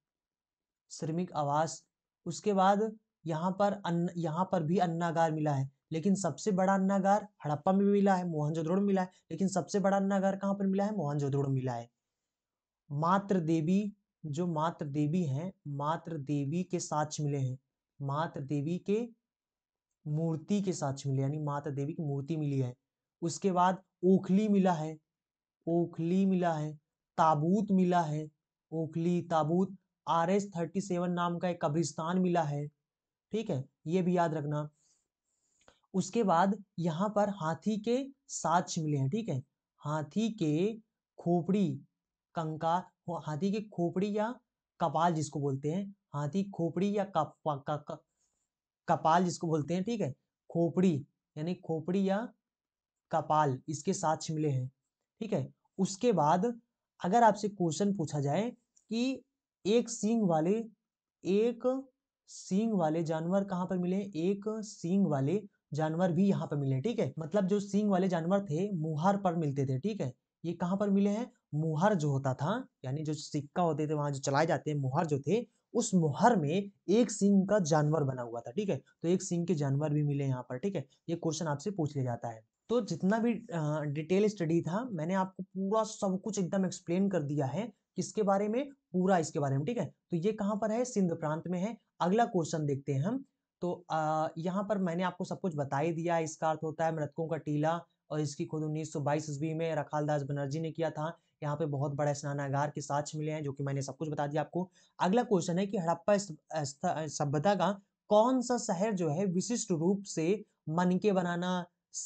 श्रमिक आवास उसके बाद यहाँ पर अन्न यहाँ पर भी अन्नागार मिला है लेकिन सबसे बड़ा अन्नागार हड़प्पा में मिला है मोहनजोदड़ो में मिला है लेकिन सबसे बड़ा अन्नागार कहाँ पर मिला है मोहनजोदड़ो में मिला है मात्र देवी जो मात्र देवी हैं मात्र देवी के साक्ष मिले हैं मात्र देवी के मूर्ति के साक्ष मिले यानी मात्र देवी की मूर्ति मिली है उसके बाद ओखली मिला है ओखली मिला है ताबूत मिला है ओखली ताबूत आर एस थर्टी सेवन नाम का एक कब्रिस्तान मिला है ठीक है ये भी याद रखना उसके बाद यहाँ पर हाथी के साक्ष मिले हैं ठीक है हाथी के खोपड़ी कंकाल हाथी की खोपड़ी या कपाल जिसको बोलते हैं हाथी खोपड़ी या कपाल जिसको बोलते हैं ठीक है खोपड़ी यानी खोपड़ी या कपाल इसके साथ मिले हैं ठीक है उसके बाद अगर आपसे क्वेश्चन पूछा जाए कि एक सींग वाले एक सींग वाले जानवर कहाँ पर मिले एक सींग वाले जानवर भी यहाँ पर मिले ठीक है मतलब जो सींग वाले जानवर थे मुहार पर मिलते थे ठीक है ये कहाँ पर मिले हैं मुहर जो होता था यानी जो सिक्का होते थे वहां जो चलाए जाते हैं मुहर जो थे उस मुहर में एक सिंह का जानवर बना हुआ था ठीक है तो एक सिंह के जानवर भी मिले यहाँ पर ठीक है ये क्वेश्चन आपसे पूछ लिया जाता है तो जितना भी डिटेल स्टडी था मैंने आपको पूरा सब कुछ एकदम एक्सप्लेन कर दिया है किसके बारे में पूरा इसके बारे में ठीक है तो ये कहाँ पर है सिंध प्रांत में है अगला क्वेश्चन देखते हैं हम तो यहाँ पर मैंने आपको सब कुछ बता ही दिया इसका अर्थ होता है मृतकों का टीला और इसकी खुद उन्नीस सौ ईस्वी में रखालदास बनर्जी ने किया था यहाँ पे बहुत बड़ा स्नानागार के साथ मिले हैं जो कि मैंने सब कुछ बता दिया आपको अगला क्वेश्चन है कि हड़प्पा सभ्यता का कौन सा शहर जो है विशिष्ट रूप से मनके बनाना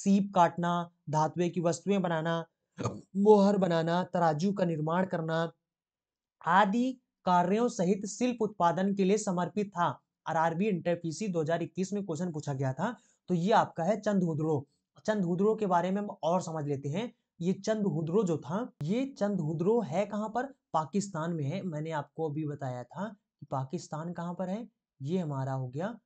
सीप काटना धातुए की वस्तुएं बनाना मोहर बनाना तराजू का निर्माण करना आदि कार्यों सहित शिल्प उत्पादन के लिए समर्पित था आरआरबी इंटरपीसी 2021 में क्वेश्चन पूछा गया था तो ये आपका है चंद हुद्रो चंद हुद्रो के बारे में हम और समझ लेते हैं ये चंद हुद्रो जो था ये चंद हुद्रो है कहाँ पर पाकिस्तान में है मैंने आपको अभी बताया था कि पाकिस्तान कहाँ पर है ये हमारा हो गया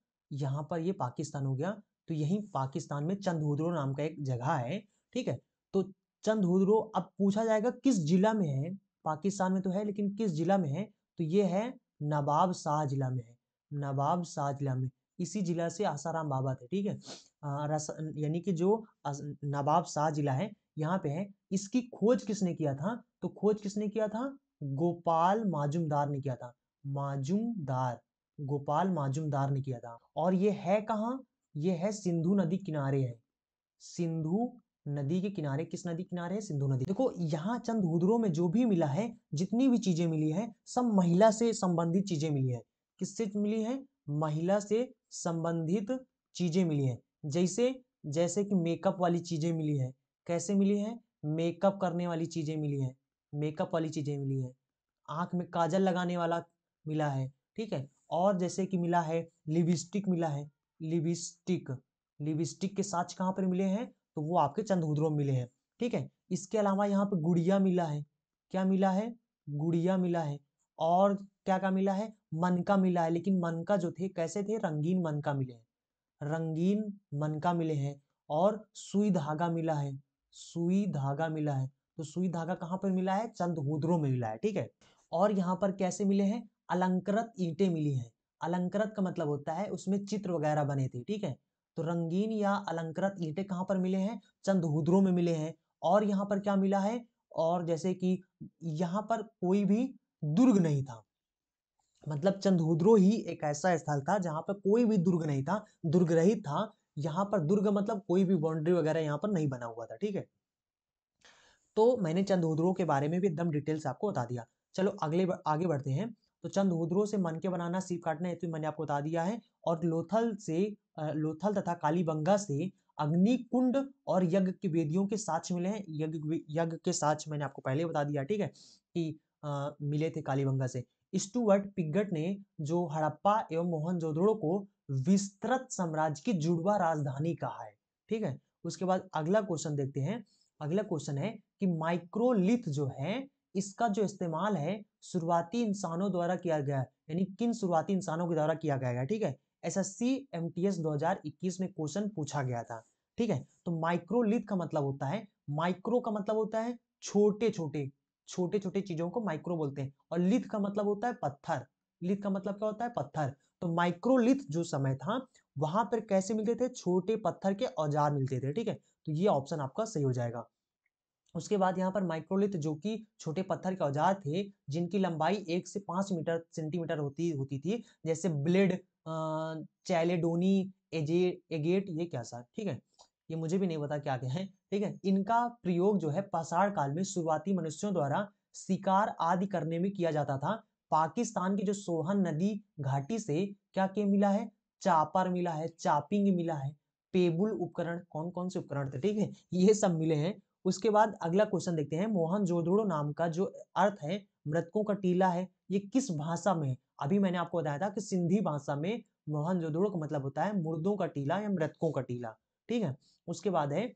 यहाँ पर ये पाकिस्तान हो गया तो यही पाकिस्तान में चंद हुद्रो नाम का एक जगह है ठीक है तो चंद हुद्रो अब पूछा जाएगा किस जिला में है पाकिस्तान में तो है लेकिन किस जिला में है तो ये है नवाब शाह जिला में है नवाब शाह जिला में इसी जिला से आसाराम बाबा थे ठीक है यानी कि जो नवाब शाह जिला है यहाँ पे है इसकी खोज किसने किया था तो खोज किसने किया था गोपाल माजुमदार ने किया था माजुमदार गोपाल माजुमदार ने किया था और ये है कहाँ ये है सिंधु नदी किनारे है सिंधु नदी के किनारे किस नदी किनारे है सिंधु नदी देखो यहाँ चंद हुदरों में जो भी मिला है जितनी भी चीजें मिली है सब महिला से संबंधित चीजें मिली है किससे मिली है महिला से संबंधित चीजें मिली है जैसे जैसे कि मेकअप वाली चीजें मिली है कैसे मिली है मेकअप करने वाली चीज़ें मिली हैं मेकअप वाली चीज़ें मिली हैं आँख में काजल लगाने वाला मिला है ठीक है और जैसे कि मिला है लिपस्टिक मिला है लिपस्टिक लिपस्टिक के साथ कहाँ पर मिले हैं तो वो आपके चंद्रमुद्रों में मिले हैं ठीक है इसके अलावा यहाँ पे गुड़िया मिला है क्या मिला है गुड़िया मिला है और क्या क्या मिला है मन का मिला है लेकिन मन का जो थे कैसे थे रंगीन मन का मिले हैं रंगीन मन का मिले हैं और सुई धागा मिला है सुई धागा मिला है तो सुई धागा कहाँ पर मिला है चंदहुद्रो में मिला है ठीक है और यहाँ पर कैसे मिले हैं अलंकृत ईंटें मिली हैं अलंकृत का मतलब होता है उसमें चित्र वगैरह बने थे ठीक है तो रंगीन या अलंकृत ईंटें कहाँ पर मिले हैं चंदहुद्रो में मिले हैं और यहाँ पर क्या मिला है और जैसे कि यहाँ पर कोई भी दुर्ग नहीं था मतलब चंदहुद्रो ही एक ऐसा स्थल था जहां पर कोई भी दुर्ग नहीं था दुर्ग रहित था यहाँ पर दुर्ग मतलब कोई भी बाउंड्री वगैरह यहाँ पर नहीं बना हुआ था ठीक है तो मैंने चंदहुद्रो के बारे में भी एकदम डिटेल्स आपको बता दिया चलो अगले आगे बढ़ते हैं तो चंदहुद्रो से मन के बनाना सीप काटना हेतु मैंने आपको बता दिया है और लोथल से लोथल तथा कालीबंगा से अग्नि कुंड और यज्ञ की वेदियों के साक्ष मिले हैं यज्ञ यज्ञ के साक्ष मैंने आपको पहले बता दिया ठीक है कि आ, मिले थे कालीबंगा से स्टूवर्ट पिगट ने जो हड़प्पा एवं मोहनजोदड़ो को विस्तृत साम्राज्य की जुड़वा राजधानी कहा है ठीक है उसके बाद अगला क्वेश्चन देखते हैं अगला क्वेश्चन है कि माइक्रोलिथ जो है इसका जो इस्तेमाल है शुरुआती इंसानों द्वारा किया गया यानी किन शुरुआती इंसानों के द्वारा किया गया है ठीक है S S C M T S दो हजार इक्कीस में क्वेश्चन पूछा गया था ठीक है तो माइक्रोलिथ का मतलब होता है माइक्रो का मतलब होता है छोटे छोटे छोटे छोटे चीजों को माइक्रो बोलते हैं और लिथ का मतलब होता है पत्थर लिथ का मतलब क्या होता है पत्थर तो माइक्रोलिथ जो समय था वहां पर कैसे मिलते थे छोटे पत्थर के औजार मिलते थे ठीक है तो ये ऑप्शन आपका सही हो जाएगा उसके बाद यहाँ पर माइक्रोलिथ जो कि छोटे पत्थर के औजार थे जिनकी लंबाई एक से पांच मीटर सेंटीमीटर होती होती थी जैसे ब्लेड चैलेडोनी एजे एगेट ये क्या सा ठीक है ये मुझे भी नहीं पता क्या क्या है ठीक है इनका प्रयोग जो है पसाड़ काल में शुरुआती मनुष्यों द्वारा शिकार आदि करने में किया जाता था पाकिस्तान की जो सोहन नदी घाटी से क्या क्या मिला है चापर मिला है चापिंग मिला है पेबुल उपकरण कौन कौन से उपकरण थे ठीक है ये सब मिले हैं उसके बाद अगला क्वेश्चन देखते हैं मोहन जोधड़ो नाम का जो अर्थ है मृतकों का टीला है ये किस भाषा में अभी मैंने आपको बताया था कि सिंधी भाषा में मोहन जोधड़ो का मतलब होता है मुर्दों का टीला या मृतकों का टीला ठीक है उसके बाद है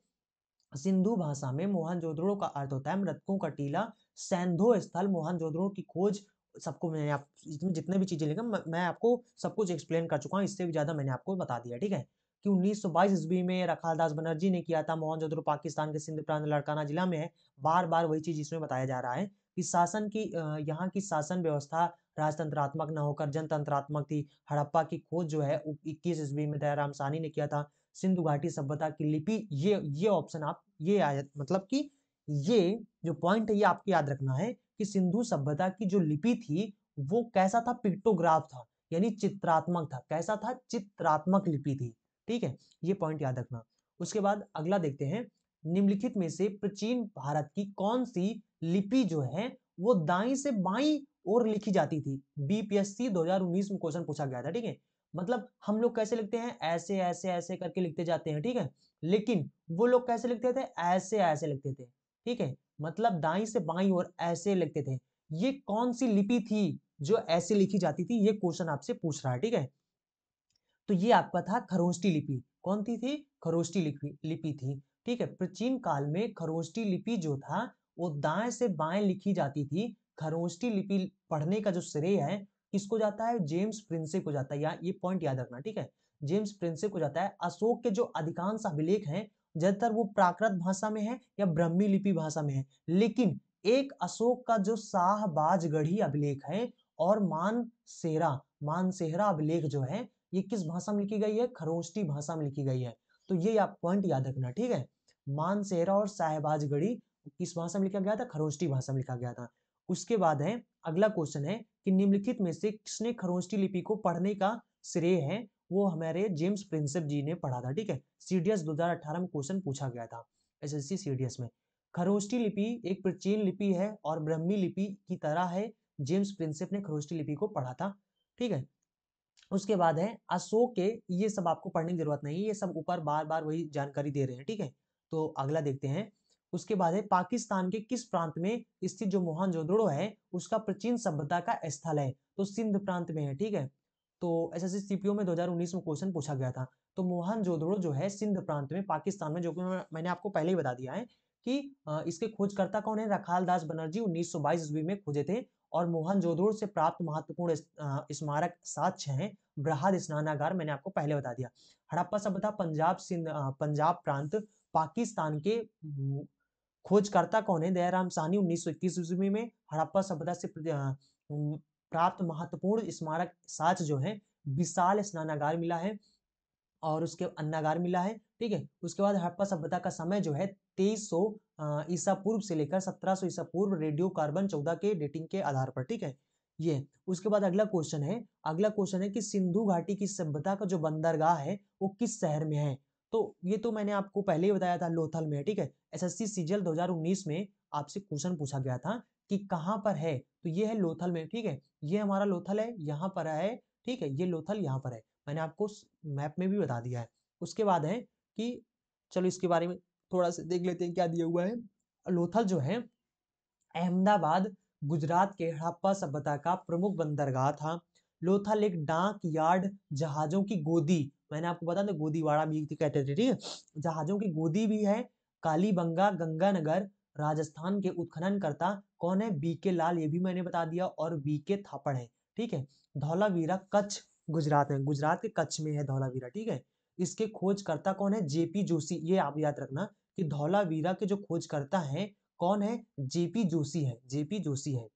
सिंधु भाषा में मोहन जोधड़ो का अर्थ होता है मृतकों का टीला सैंधो स्थल मोहन जोधड़ो की खोज सबको मैंने आप इसमें जितने भी चीज़ें लिखा मैं आपको सब कुछ एक्सप्लेन कर चुका हूँ इससे भी ज़्यादा मैंने आपको बता दिया ठीक है कि 1922 ईस्वी में रखाल दास बनर्जी ने किया था मोहन मोहनजोदड़ो पाकिस्तान के सिंध प्रांत लड़काना जिला में है बार बार वही चीज़ इसमें बताया जा रहा है कि शासन की यहाँ की शासन व्यवस्था राजतंत्रात्मक न होकर जनतंत्रात्मक थी हड़प्पा की खोज जो है इक्कीस ईस्वी में दयाराम सानी ने किया था सिंधु घाटी सभ्यता की लिपि ये ये ऑप्शन आप ये आया मतलब कि ये जो पॉइंट है ये आपको याद रखना है कि सिंधु सभ्यता की जो लिपि थी वो कैसा था पिक्टोग्राफ था यानी चित्रात्मक था कैसा था चित्रात्मक लिपि थी ठीक है ये पॉइंट याद रखना उसके बाद अगला देखते हैं निम्नलिखित में से प्राचीन भारत की कौन सी लिपि जो है वो दाई से बाई और लिखी जाती थी बीपीएससी 2019 में क्वेश्चन पूछा गया था ठीक है मतलब हम लोग कैसे लिखते हैं ऐसे ऐसे ऐसे करके लिखते जाते हैं ठीक है लेकिन वो लोग कैसे लिखते थे ऐसे ऐसे लिखते थे ठीक है मतलब दाई से बाई और ऐसे लिखते थे ये कौन सी लिपि थी जो ऐसे लिखी जाती थी ये क्वेश्चन आपसे पूछ रहा है ठीक है तो ये आपका था खरोष्टी लिपि कौन थी थी खरोष्टी लिपि थी ठीक है प्राचीन काल में खरोष्टी लिपि जो था वो दाएं से बाएं लिखी जाती थी खरोष्टी लिपि पढ़ने का जो श्रेय है किसको जाता है जेम्स प्रिंसे को जाता है या ये पॉइंट याद रखना ठीक है जेम्स प्रिंसे को जाता है अशोक के जो अधिकांश अभिलेख हैं ज़्यादातर वो प्राकृत भाषा में है या ब्रह्मी लिपि भाषा में है लेकिन एक अशोक का जो शाहबाजगढ़ी अभिलेख है और मानसेरा मानसेहरा अभिलेख जो है ये किस भाषा में लिखी गई है खरोष्टी भाषा में लिखी गई है तो ये आप पॉइंट याद रखना ठीक है मानसेहरा और गढ़ी किस भाषा में लिखा गया था खरोष्टी भाषा में लिखा गया था उसके बाद है अगला क्वेश्चन है कि निम्नलिखित में से किसने खरोष्टी लिपि को पढ़ने का श्रेय है वो हमारे जेम्स प्रिंसेप जी ने पढ़ा था ठीक है सीडीएस अठारह में क्वेश्चन पूछा गया था एस एस सी सीडीएस में खरोष्टी लिपि एक प्राचीन लिपि है और ब्रह्मी लिपि की तरह है जेम्स प्रिंसेप ने खरोष्टी लिपि को पढ़ा था ठीक है उसके बाद है अशोक के ये सब आपको पढ़ने की जरूरत नहीं ये सब ऊपर बार बार वही जानकारी दे रहे हैं ठीक है तो अगला देखते हैं उसके बाद है पाकिस्तान के किस प्रांत में स्थित जो जोदड़ो है उसका प्राचीन सभ्यता का स्थल है तो सिंध प्रांत में है ठीक है तो एस एस सीपीओ में 2019 में क्वेश्चन पूछा गया था तो मोहन जोदड़ो जो है सिंध प्रांत में पाकिस्तान में जो कि मैंने आपको पहले ही बता दिया है कि इसके खोजकर्ता कौन है रखाल दास बनर्जी उन्नीस 1922 ईस्वी में खोजे थे और मोहन जोदड़ो से प्राप्त महत्वपूर्ण स्मारक साक्ष्य है ब्रहाद स्नानागार मैंने आपको पहले बता दिया हड़प्पा सभ्यता पंजाब सिंध पंजाब प्रांत पाकिस्तान के खोजकर्ता कौन है दयाराम साहनी उन्नीस सौ इक्कीस ईस्वी में हड़प्पा सभ्यता से प्राप्त महत्वपूर्ण स्मारक साच जो है विशाल स्नानागार मिला है और उसके अन्नागार मिला है ठीक है उसके बाद हड़प्पा सभ्यता का समय जो है तेईस सौ ईसा पूर्व से लेकर सत्रह सौ ईसा पूर्व रेडियो कार्बन चौदह के डेटिंग के आधार पर ठीक है ये उसके बाद अगला क्वेश्चन है अगला क्वेश्चन है कि सिंधु घाटी की सभ्यता का जो बंदरगाह है वो किस शहर में है तो ये तो मैंने आपको पहले ही बताया था लोथल में ठीक है एस सी सीजल 2019 में आपसे क्वेश्चन पूछा गया था कि कहाँ पर है तो ये है लोथल में ठीक है ये हमारा लोथल है यहाँ पर है ठीक है ये लोथल यहाँ पर है मैंने आपको मैप में भी बता दिया है उसके बाद है कि चलो इसके बारे में थोड़ा सा देख लेते हैं क्या दिया हुआ है लोथल जो है अहमदाबाद गुजरात के हड़प्पा सभ्यता का प्रमुख बंदरगाह था लोथल एक डाक यार्ड जहाजों की गोदी मैंने आपको बता था गोदीवाड़ा भी कहते थे ठीक है जहाजों की गोदी भी है कालीबंगा गंगानगर राजस्थान के उत्खनन करता कौन है बी के लाल ये भी मैंने बता दिया और बी के थापड़ है ठीक है धौलावीरा कच्छ गुजरात में गुजरात के कच्छ में है धौलावीरा ठीक है इसके खोजकर्ता कौन है जेपी जोशी ये आप याद रखना कि धौलावीरा के जो खोजकर्ता है कौन है जेपी जोशी है जेपी जोशी है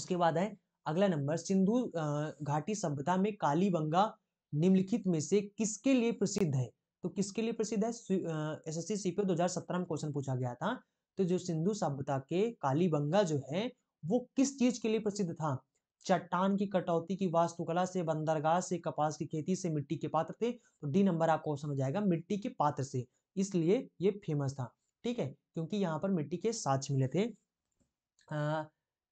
उसके बाद है अगला नंबर सिंधु घाटी सभ्यता में कालीबंगा निम्नलिखित में से किसके लिए प्रसिद्ध है तो किसके लिए प्रसिद्ध है एस एस सी दो में क्वेश्चन पूछा गया था तो जो सिंधु सभ्यता के कालीबंगा जो है वो किस चीज के लिए प्रसिद्ध था चट्टान की कटौती की वास्तुकला से बंदरगाह से कपास की खेती से मिट्टी के पात्र थे तो डी नंबर आपको ऑप्शन हो जाएगा मिट्टी के पात्र से इसलिए ये फेमस था ठीक है क्योंकि यहाँ पर मिट्टी के साक्ष मिले थे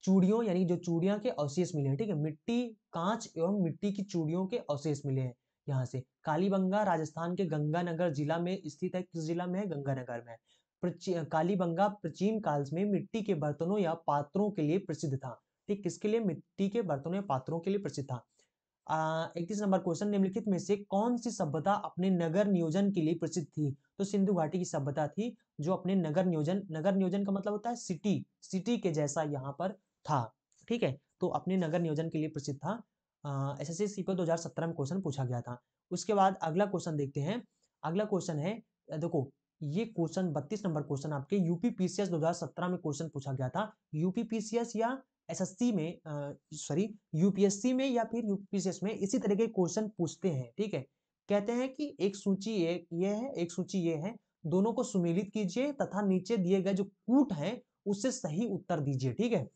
चूड़ियों यानी जो चूड़िया के अवशेष मिले हैं ठीक है मिट्टी कांच एवं मिट्टी की चूड़ियों के अवशेष मिले हैं यहाँ से कालीबंगा राजस्थान के गंगानगर जिला में स्थित है किस जिला में है गंगानगर में कालीबंगा प्राचीन काल में मिट्टी के बर्तनों या पात्रों के लिए प्रसिद्ध था ठीक किसके लिए मिट्टी के बर्तनों या पात्रों के लिए प्रसिद्ध था इकतीस नंबर क्वेश्चन निम्नलिखित में से कौन सी सभ्यता अपने नगर नियोजन के लिए प्रसिद्ध थी तो सिंधु घाटी की सभ्यता थी जो अपने नगर नियोजन नगर नियोजन का मतलब होता है सिटी सिटी के जैसा यहाँ पर था ठीक है तो अपने नगर नियोजन के लिए प्रसिद्ध था एस एस सी दो हजार सत्रह में क्वेश्चन पूछा गया था उसके बाद अगला क्वेश्चन देखते हैं अगला क्वेश्चन है देखो ये क्वेश्चन बत्तीस नंबर क्वेश्चन आपके यूपीपीसीएस 2017 में क्वेश्चन पूछा गया था यूपीपीसीएस या एसएससी में सॉरी यूपीएससी में या फिर यूपीपीसीएस में इसी तरह के क्वेश्चन पूछते हैं ठीक है कहते हैं कि एक सूची ये, ये है एक सूची ये है दोनों को सुमेलित कीजिए तथा नीचे दिए गए जो कूट है उससे सही उत्तर दीजिए ठीक है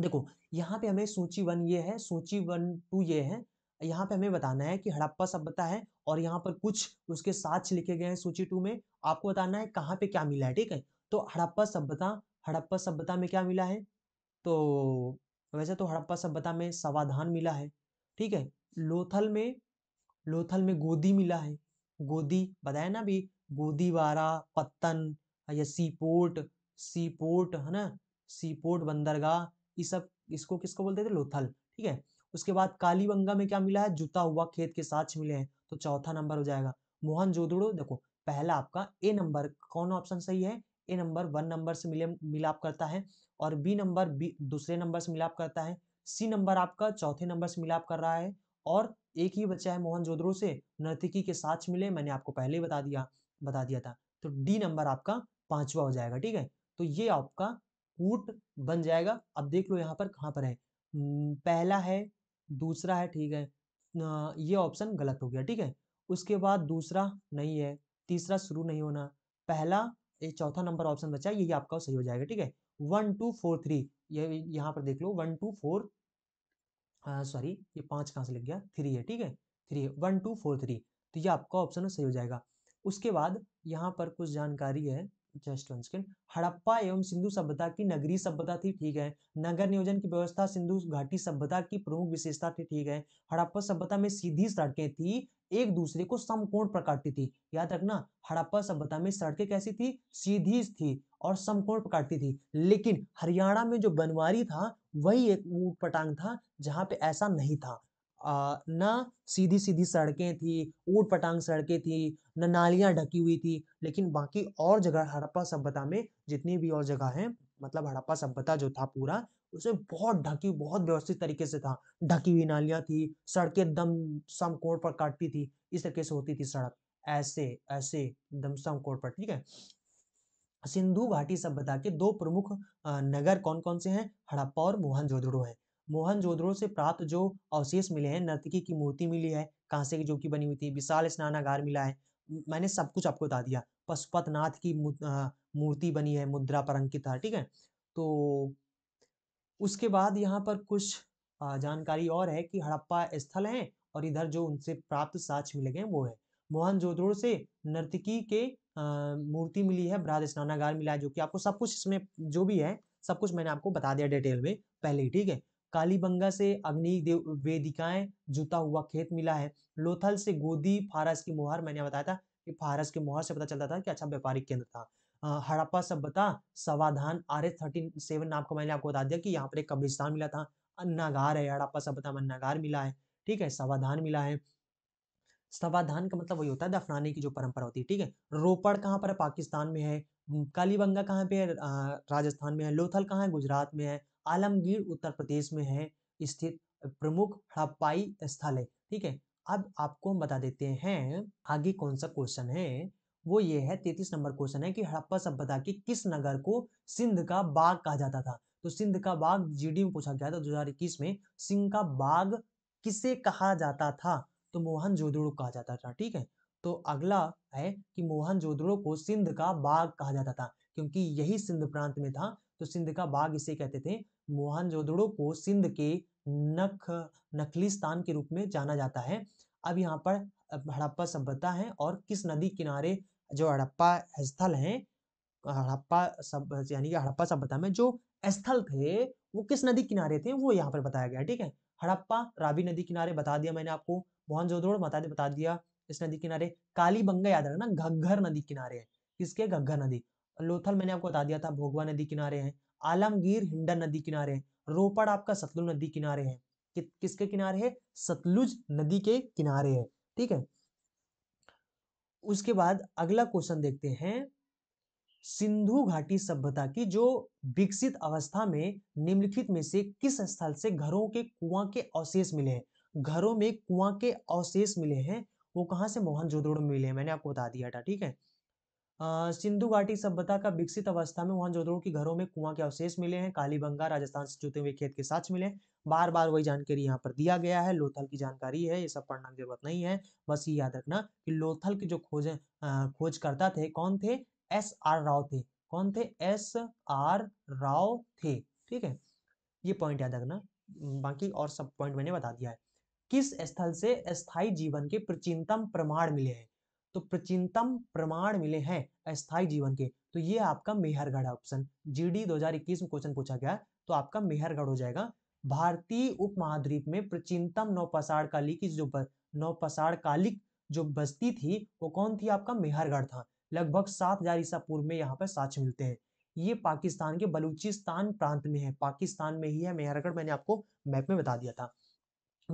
देखो यहाँ पे हमें सूची वन ये है सूची वन टू ये है यहाँ पे हमें बताना है कि हड़प्पा सभ्यता है और यहाँ पर कुछ उसके साक्ष लिखे गए हैं सूची टू में आपको बताना है कहाँ पे क्या मिला है ठीक है तो हड़प्पा सभ्यता हड़प्पा सभ्यता में क्या मिला है तो वैसे तो हड़प्पा सभ्यता में सवाधान मिला है ठीक है लोथल में लोथल में गोदी मिला है गोदी बताया ना अभी गोदीवारा पत्तन या सीपोर्ट सीपोर्ट है ना सीपोर्ट बंदरगाह इस सब इसको किसको बोलते थे लोथल ठीक है उसके बाद कालीबंगा में क्या मिला है जुता हुआ खेत के साक्ष मिले हैं तो चौथा नंबर हो जाएगा मोहन जोदड़ो देखो पहला आपका ए नंबर कौन ऑप्शन सही है ए नंबर वन नंबर से मिले मिलाप करता है और बी नंबर बी दूसरे नंबर से मिलाप करता है सी नंबर आपका चौथे नंबर से मिलाप कर रहा है और एक ही बच्चा है मोहन जोदड़ो से नर्तिकी के साक्ष मिले मैंने आपको पहले ही बता दिया बता दिया था तो डी नंबर आपका पांचवा हो जाएगा ठीक है तो ये आपका कूट बन जाएगा अब देख लो यहाँ पर कहाँ पर है पहला है दूसरा है ठीक है ये ऑप्शन गलत हो गया ठीक है उसके बाद दूसरा नहीं है तीसरा शुरू नहीं होना पहला ये चौथा नंबर ऑप्शन बचा है यही आपका सही हो जाएगा ठीक है वन टू फोर थ्री ये यहाँ पर देख लो वन टू फोर सॉरी ये पांच कहाँ से लग गया थ्री है ठीक है थ्री है वन टू फोर थ्री तो ये आपका ऑप्शन सही हो जाएगा उसके बाद यहाँ पर कुछ जानकारी है जस्ट वन सेकेंड हड़प्पा एवं सिंधु सभ्यता की नगरी सभ्यता थी ठीक है नगर नियोजन की व्यवस्था सिंधु घाटी सभ्यता की प्रमुख विशेषता थी ठीक है हड़प्पा सभ्यता में सीधी सड़कें थी एक दूसरे को समकोण प्रकाटती थी याद रखना हड़प्पा सभ्यता में सड़कें कैसी थी सीधी थी और समकोण प्रकाटती थी लेकिन हरियाणा में जो बनवारी था वही एक ऊट पटांग था जहां पे ऐसा नहीं था ना सीधी सीधी सड़कें थी ऊट पटांग सड़कें थी न नालियाँ ढकी हुई थी लेकिन बाकी और जगह हड़प्पा सभ्यता में जितनी भी और जगह हैं मतलब हड़प्पा सभ्यता जो था पूरा उसमें बहुत ढकी बहुत व्यवस्थित तरीके से था ढकी हुई नालियाँ थी सड़कें दम समकोण पर काटती थी इस तरीके से होती थी सड़क ऐसे ऐसे दम समकोण पर ठीक है सिंधु घाटी सभ्यता के दो प्रमुख नगर कौन कौन से हैं हड़प्पा और मोहनजोदड़ो हैं मोहन जोधड़ो से प्राप्त जो अवशेष मिले हैं नर्तकी की मूर्ति मिली है कांसे की जो की बनी हुई थी विशाल स्नानागार मिला है मैंने सब कुछ आपको बता दिया पशुपतनाथ की मूर्ति बनी है मुद्रा पर अंकित था ठीक है तो उसके बाद यहाँ पर कुछ जानकारी और है कि हड़प्पा स्थल है और इधर जो उनसे प्राप्त साक्ष मिले गए वो है मोहन जोधड़ो से नर्तकी के मूर्ति मिली है ब्राद स्नानागार मिला है जो कि आपको सब कुछ इसमें जो भी है सब कुछ मैंने आपको बता दिया डिटेल में पहले ही ठीक है कालीबंगा से अग्नि वेदिकाएं जुता हुआ खेत मिला है लोथल से गोदी फारस की मोहर मैंने बताया था कि फारस के मोहर से पता चलता था कि अच्छा व्यापारिक केंद्र था हड़प्पा सभ्यता सवाधान आर एस थर्टी सेवन नाम को मैंने आपको बता दिया कि यहाँ पर एक कब्रिस्तान मिला था अन्नागार है हड़प्पा सभ्यता में अन्नागार मिला है ठीक है सवाधान मिला है सवाधान का मतलब वही होता है दफनाने की जो परंपरा होती है ठीक है रोपड़ कहाँ पर है पाकिस्तान में है कालीबंगा कहाँ पे है राजस्थान में है लोथल कहाँ है गुजरात में है आलमगीर उत्तर प्रदेश में है स्थित प्रमुख हड़प्पाई स्थल है ठीक है अब आपको हम बता देते हैं आगे कौन सा क्वेश्चन है वो ये है तैतीस नंबर क्वेश्चन है कि हड़प्पा सभ्यता के किस नगर को सिंध का बाग कहा जाता था तो सिंध का बाग जीडी में पूछा गया था इक्कीस में सिंह का बाग किसे कहा जाता था तो मोहन जोदड़ो कहा जाता था ठीक है तो अगला है कि मोहन जोदड़ो को सिंध का बाग कहा जाता था क्योंकि यही सिंध प्रांत में था तो सिंध का बाग इसे कहते थे मोहनजोदड़ो को सिंध के नख नखलिस्तान के रूप में जाना जाता है अब यहाँ पर हड़प्पा सभ्यता है और किस नदी किनारे जो हड़प्पा स्थल है हड़प्पा सब यानी कि हड़प्पा सभ्यता में जो स्थल थे वो किस नदी किनारे थे वो यहाँ पर बताया गया ठीक है हड़प्पा रावी नदी किनारे बता दिया मैंने आपको मोहनजोदड़ो बता दिया बता दिया इस नदी किनारे कालीबंगा याद रखना घग्घर नदी किनारे है किसके घग्घर नदी लोथल मैंने आपको बता दिया था भोगवा नदी किनारे हैं आलमगीर हिंडन नदी किनारे है रोपड़ आपका सतलुज नदी किनारे है कि, किसके किनारे है सतलुज नदी के किनारे है ठीक है उसके बाद अगला क्वेश्चन देखते हैं सिंधु घाटी सभ्यता की जो विकसित अवस्था में निम्नलिखित में से किस स्थल से घरों के कुआं के अवशेष मिले हैं घरों में कुआं के अवशेष मिले हैं वो कहां से मोहनजोदड़ो में मिले हैं मैंने आपको बता दिया था ठीक है सिंधु घाटी सभ्यता का विकसित अवस्था में मोहनजोदड़ो के घरों में कुआं के अवशेष मिले हैं कालीबंगा राजस्थान से जुते हुए खेत के साक्ष मिले बार बार वही जानकारी यहाँ पर दिया गया है लोथल की जानकारी है ये सब पढ़ना की जरूरत नहीं है बस ये याद रखना कि लोथल के जो खोज खोजकर्ता थे कौन थे एस आर राव थे कौन थे एस आर राव थे ठीक है ये पॉइंट याद रखना बाकी और सब पॉइंट मैंने बता दिया है किस स्थल से स्थायी जीवन के प्राचीनतम प्रमाण मिले हैं तो प्राचीनतम प्रमाण मिले हैं अस्थायी जीवन के तो ये आपका मेहरगढ़ ऑप्शन जी हजार इक्कीस में क्वेश्चन पूछा गया तो आपका मेहरगढ़ हो जाएगा भारतीय उप महाद्वीप में प्राचीनतम नौपसाड़ काली की जो नौपसाड़ कालिक जो बस्ती थी वो कौन थी आपका मेहरगढ़ था लगभग सात हजार ईसा पूर्व में यहाँ पर साक्ष मिलते हैं ये पाकिस्तान के बलूचिस्तान प्रांत में है पाकिस्तान में ही है मेहरगढ़ मैंने आपको मैप में बता दिया था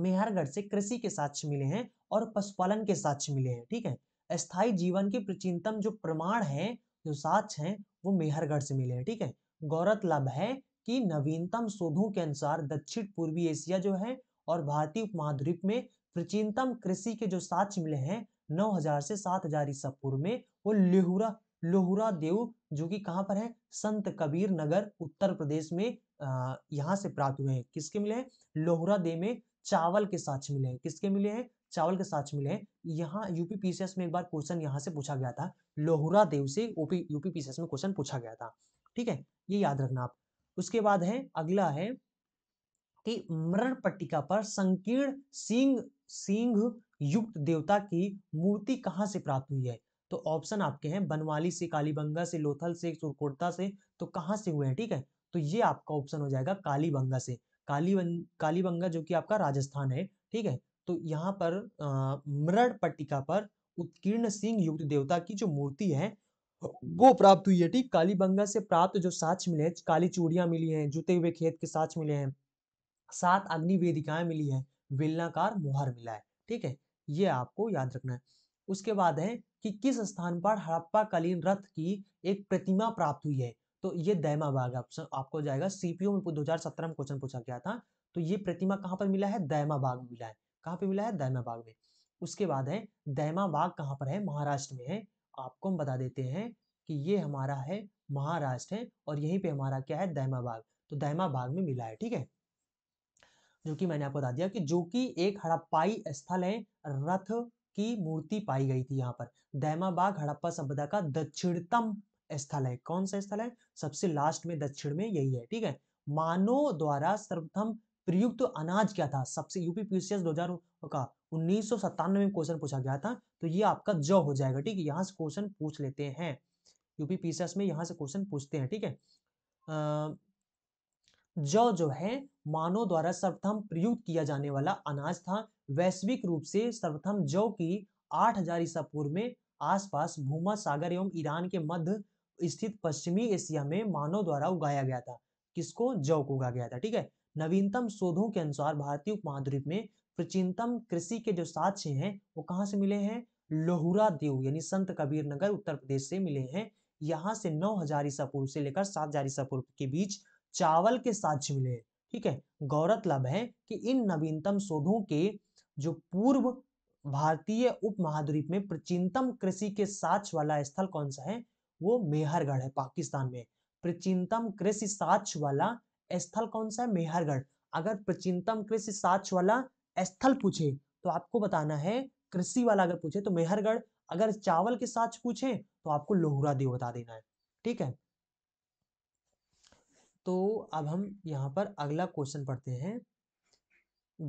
मेहरगढ़ से कृषि के साक्ष्य मिले हैं और पशुपालन के साक्ष्य मिले हैं ठीक है अस्थायी जीवन के प्राचीनतम जो प्रमाण हैं जो साक्ष हैं वो मेहरगढ़ से मिले हैं ठीक है गौरतलब है कि नवीनतम शोधों के अनुसार दक्षिण पूर्वी एशिया जो है और भारतीय उपमहाद्वीप में प्राचीनतम कृषि के जो साक्ष मिले हैं 9000 से 7000 हजार ईसा पूर्व में वो लोहरा लोहरा देव जो कि कहाँ पर है संत कबीर नगर उत्तर प्रदेश में अः यहाँ से प्राप्त हुए हैं किसके मिले हैं लोहरा देव में चावल के साक्ष मिले हैं किसके मिले हैं चावल के साथ मिले हैं यहाँ यूपी पीसीएस में एक बार क्वेश्चन यहाँ से पूछा गया था लोहरा देव से ओपी यूपी पीसीएस में क्वेश्चन पूछा गया था ठीक है ये याद रखना आप उसके बाद है अगला है कि मरण पट्टिका पर संकीर्ण सिंह सिंह युक्त देवता की मूर्ति कहाँ से प्राप्त हुई है तो ऑप्शन आपके हैं बनवाली से कालीबंगा से लोथल से सुरकोटा से तो कहाँ से हुए हैं ठीक है तो ये आपका ऑप्शन हो जाएगा कालीबंगा से कालीबंग कालीबंगा जो कि आपका राजस्थान है ठीक है तो यहाँ पर मृण पट्टिका पर उत्कीर्ण सिंह युक्त देवता की जो मूर्ति है वो प्राप्त हुई है ठीक कालीबंगा से प्राप्त जो साक्ष मिले हैं काली चूड़ियां मिली हैं जुते हुए खेत के साक्ष मिले हैं सात अग्नि वेदिकाएं मिली हैं वेलनाकार मोहर मिला है ठीक है ये आपको याद रखना है उसके बाद है कि किस स्थान पर हड़प्पा कालीन रथ की एक प्रतिमा प्राप्त हुई है तो ये दैमा बाग ऑप्शन आपको जाएगा सीपीओ में सत्रह में क्वेश्चन पूछा गया था तो ये प्रतिमा कहाँ पर मिला है दैमा बाग मिला है कहाँ पे मिला है दहमाबाग में उसके बाद है दहमाबाग कहाँ पर है महाराष्ट्र में है आपको हम बता देते हैं कि ये हमारा है महाराष्ट्र है और यहीं पे हमारा क्या है दहमाबाग तो दहमाबाग में मिला है ठीक है जो कि मैंने आपको बता दिया कि जो कि एक हड़प्पाई स्थल है रथ की मूर्ति पाई गई थी यहाँ पर दहमाबाग हड़प्पा सभ्यता का दक्षिणतम स्थल है कौन सा स्थल है सबसे लास्ट में दक्षिण में यही है ठीक है मानव द्वारा सर्वप्रथम प्रयुक्त तो अनाज क्या था सबसे यूपी दो 2000 का उन्नीस में क्वेश्चन पूछा गया था तो ये आपका जौ हो जाएगा ठीक है यहाँ से क्वेश्चन पूछ लेते हैं यूपी में यहाँ से क्वेश्चन पूछते हैं ठीक है ज जो है मानव द्वारा सर्वथम प्रयुक्त किया जाने वाला अनाज था वैश्विक रूप से सर्वथम जौ की आठ हजार ईसा पूर्व में आसपास भूमा सागर एवं ईरान के मध्य स्थित पश्चिमी एशिया में मानव द्वारा उगाया गया था किसको जौ को उगाया गया था ठीक है नवीनतम शोधों के अनुसार भारतीय उपमहाद्वीप में प्राचीनतम कृषि के जो साक्ष्य हैं वो कहाँ से मिले हैं लोहुरा देव यानी संत कबीर नगर उत्तर प्रदेश से मिले हैं यहाँ से नौ हजार ईसा पूर्व से लेकर सात हजार ईसा पूर्व के बीच चावल के साक्ष्य मिले हैं ठीक है गौरतलब है कि इन नवीनतम शोधों के जो पूर्व भारतीय उपमहाद्वीप में प्राचीनतम कृषि के साक्ष वाला स्थल कौन सा है वो मेहरगढ़ है पाकिस्तान में प्राचीनतम कृषि साक्ष वाला स्थल कौन सा है मेहरगढ़ अगर प्राचीनतम कृषि साक्ष वाला स्थल पूछे तो आपको बताना है कृषि वाला अगर पूछे तो मेहरगढ़ अगर चावल के साक्ष पूछे तो आपको लोहरा देव बता देना है ठीक है तो अब हम यहाँ पर अगला क्वेश्चन पढ़ते हैं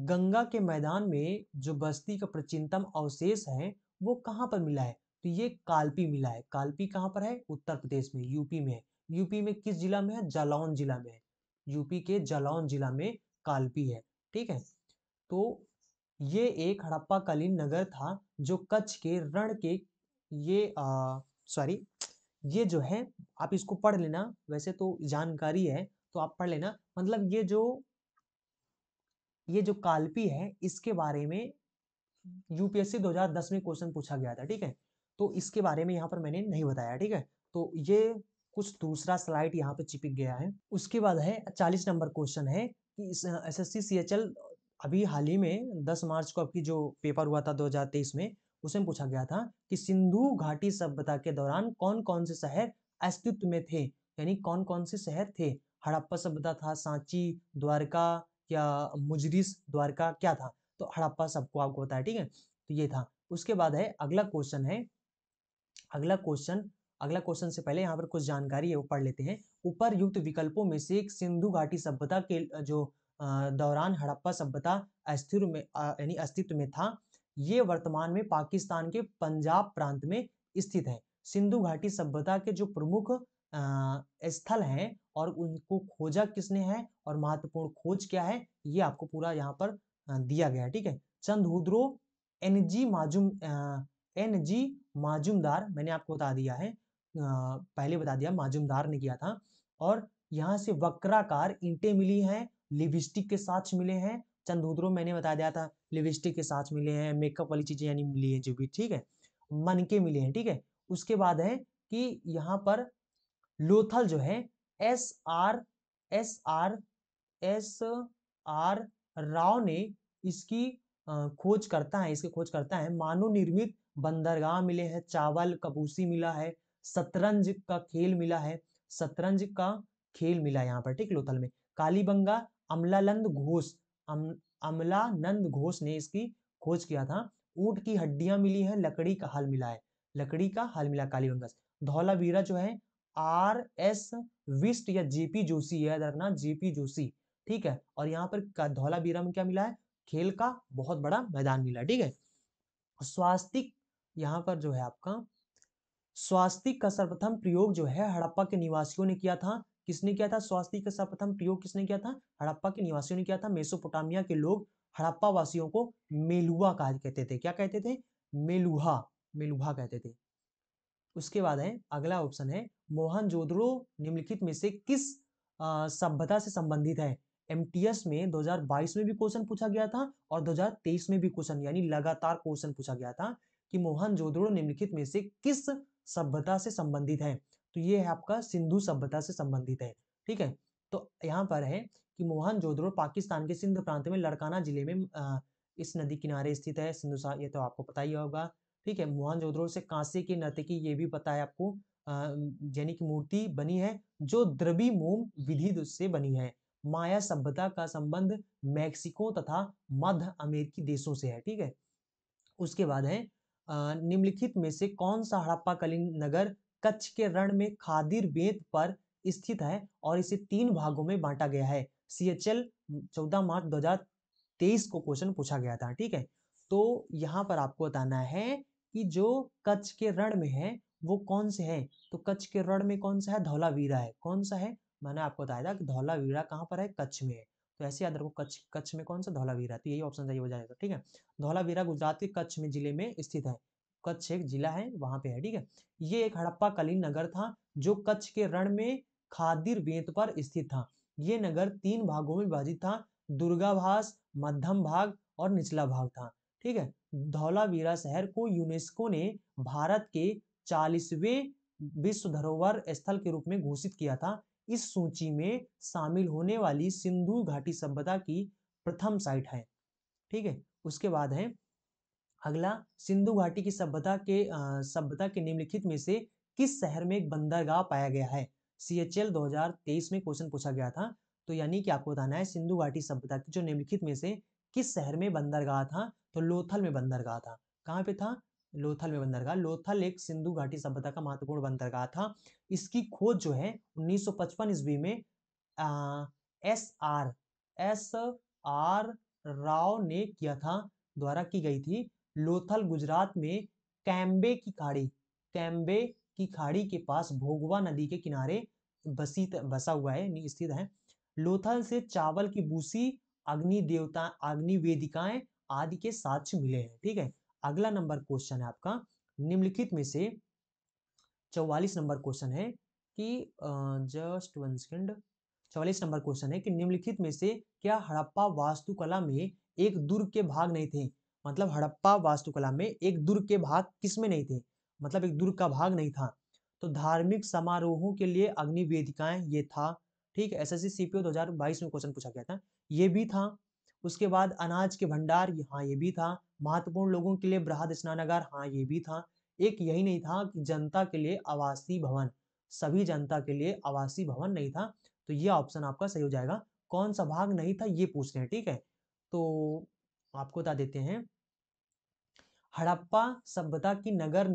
गंगा के मैदान में जो बस्ती का प्राचीनतम अवशेष है वो कहाँ पर मिला है तो ये कालपी मिला है कालपी कहाँ पर है उत्तर प्रदेश में यूपी में यूपी में किस जिला में है जालौन जिला में है यूपी के जलौन जिला में कालपी है ठीक है तो ये एक हड़प्पाकालीन नगर था जो कच्छ के रण के ये सॉरी ये जो है आप इसको पढ़ लेना वैसे तो जानकारी है तो आप पढ़ लेना मतलब ये जो ये जो कालपी है इसके बारे में यूपीएससी 2010 में क्वेश्चन पूछा गया था ठीक है तो इसके बारे में यहाँ पर मैंने नहीं बताया ठीक है तो ये कुछ दूसरा स्लाइड यहाँ पे चिपक गया है उसके बाद है चालीस नंबर क्वेश्चन है कि S S C C H L अभी हाल ही में दस मार्च को आपकी जो पेपर हुआ था दो हजार तेईस में उसमें पूछा गया था कि सिंधु घाटी सभ्यता के दौरान कौन कौन से शहर अस्तित्व में थे यानी कौन कौन से शहर थे हड़प्पा सभ्यता था सांची द्वारका या मुजरिस द्वारका क्या था तो हड़प्पा सबको आपको बताया ठीक है तो ये था उसके बाद है अगला क्वेश्चन है अगला क्वेश्चन अगला क्वेश्चन से पहले यहाँ पर कुछ जानकारी है वो पढ़ लेते हैं ऊपर युक्त विकल्पों में से एक सिंधु घाटी सभ्यता के जो दौरान हड़प्पा सभ्यता अस्थिर में यानी अस्तित्व में था ये वर्तमान में पाकिस्तान के पंजाब प्रांत में स्थित है सिंधु घाटी सभ्यता के जो प्रमुख स्थल हैं और उनको खोजा किसने है और महत्वपूर्ण खोज क्या है ये आपको पूरा यहाँ पर दिया गया ठीक है चंदहुद्रो एन जी माजूम एन जी माजुमदार मैंने आपको बता दिया है पहले बता दिया माजुमदार ने किया था और यहाँ से वक्राकार इंटे मिली हैं लिपस्टिक के साथ मिले हैं चंदूद्रो मैंने बता दिया था लिपस्टिक के साथ मिले हैं मेकअप वाली चीज़ें यानी मिली हैं जो भी ठीक है मन के मिले हैं ठीक है उसके बाद है कि यहाँ पर लोथल जो है S R S R S R Rao ने इसकी खोज करता है इसकी खोज करता है मानव निर्मित बंदरगाह मिले हैं चावल कबूसी मिला है शतरंज का खेल मिला है शतरंज का खेल मिला यहाँ पर ठीक लोथल में कालीबंगा अमलानंद घोष अम, अमलानंद घोष ने इसकी खोज किया था ऊट की हड्डियां मिली है लकड़ी का हल मिला है लकड़ी का हल मिला कालीबंगा से धौलावीरा जो है आर एस विस्ट या जेपी जोशी याद रखना जेपी जोशी ठीक है और यहाँ पर धौलावीरा में क्या मिला है खेल का बहुत बड़ा मैदान मिला ठीक है स्वास्तिक यहाँ पर जो है आपका स्वास्तिक का सर्वप्रथम प्रयोग जो है हड़प्पा के निवासियों ने किया था किसने किया था स्वास्तिक का सर्वप्रथम प्रयोग किसने किया था हड़प्पा के निवासियों ने किया था मेसोपोटामिया के लोग हड़प्पा वासियों को मेलुआ कहा कहते थे क्या कहते थे मेलुहा मेलुहा कहते थे उसके बाद है अगला ऑप्शन है मोहनजोदड़ो निम्नलिखित में से किस सभ्यता से संबंधित है एमटीएस में 2022 में भी क्वेश्चन पूछा गया था और 2023 में भी क्वेश्चन यानी लगातार क्वेश्चन पूछा गया था कि मोहनजोदड़ो निम्नलिखित में से किस सभ्यता से संबंधित है तो ये है आपका सिंधु सभ्यता से संबंधित है ठीक है तो यहाँ पर है कि मोहन जोधरो पाकिस्तान के सिंध प्रांत में लड़काना जिले में आ, इस नदी किनारे स्थित है सिंधु ये तो आपको पता ही होगा ठीक है मोहन जोधरो से कांसे की ये भी पता है आपको जैनी की मूर्ति बनी है जो द्रवी मोम विधि से बनी है माया सभ्यता का संबंध मैक्सिको तथा मध्य अमेरिकी देशों से है ठीक है उसके बाद है निम्नलिखित में से कौन सा हड़प्पा कलीन नगर कच्छ के रण में खादिर बेत पर स्थित है और इसे तीन भागों में बांटा गया है सी एच एल चौदह मार्च दो हजार तेईस को क्वेश्चन पूछा गया था ठीक है तो यहाँ पर आपको बताना है कि जो कच्छ के रण में है वो कौन से हैं तो कच्छ के रण में कौन सा है धौलावीरा है कौन सा है मैंने आपको बताया था कि धौलावीरा कहाँ पर है कच्छ में है तो ऐसे याद रखो कच्छ कच्छ में कौन सा धौलावीरा तो यही ऑप्शन सही हो जाएगा ठीक है धौलावीरा गुजरात के कच्छ में जिले में स्थित है कच्छ एक जिला है वहां पे है ठीक है ये एक हड़प्पा कालीन नगर था जो कच्छ के रण में खादिर बेत पर स्थित था ये नगर तीन भागों में विभाजित था दुर्गाभास मध्यम भाग और निचला भाग था ठीक है धौलावीरा शहर को यूनेस्को ने भारत के चालीसवें विश्व धरोहर स्थल के रूप में घोषित किया था इस सूची में शामिल होने वाली सिंधु घाटी सभ्यता की प्रथम साइट है ठीक है उसके बाद है अगला सिंधु घाटी की सभ्यता के सभ्यता के निम्नलिखित में से किस शहर में एक बंदरगाह पाया गया है सी एच एल दो हजार तेईस में क्वेश्चन पूछा गया था तो यानी कि आपको बताना है सिंधु घाटी सभ्यता की जो निम्नलिखित में से किस शहर में बंदरगाह था तो लोथल में बंदरगाह था कहाँ पे था लोथल में बंदरगाह लोथल एक सिंधु घाटी सभ्यता का महत्वपूर्ण बंदरगाह था इसकी खोज जो है 1955 ईस्वी में अः S R S R Rao ने किया था द्वारा की गई थी लोथल गुजरात में कैम्बे की खाड़ी कैम्बे की खाड़ी के पास भोगवा नदी के किनारे बसी बसा हुआ है स्थित है लोथल से चावल की भूसी अग्नि देवता अग्नि वेदिकाएं आदि के साक्ष मिले हैं ठीक है अगला नंबर क्वेश्चन है आपका निम्नलिखित में से चौवालीस नंबर क्वेश्चन है कि जस्ट वन सेकेंड चौवालीस नंबर क्वेश्चन है कि निम्नलिखित में से क्या हड़प्पा वास्तुकला में एक दुर्ग के भाग नहीं थे मतलब हड़प्पा वास्तुकला में एक दुर्ग के भाग किसमें नहीं थे मतलब एक दुर्ग का भाग नहीं था तो धार्मिक समारोहों के लिए अग्निवेदिकाएं ये था ठीक है एस एस में क्वेश्चन पूछा गया था ये भी था उसके बाद अनाज के भंडार यहाँ ये भी था महत्वपूर्ण लोगों के लिए बृहद स्नानागार हाँ ये भी था एक यही नहीं था कि जनता के लिए आवासीय भवन सभी जनता के लिए आवासीय भवन नहीं था तो ये ऑप्शन आपका सही हो जाएगा कौन सा भाग नहीं था ये पूछ रहे हैं ठीक है तो आपको बता देते हैं हड़प्पा सभ्यता की नगर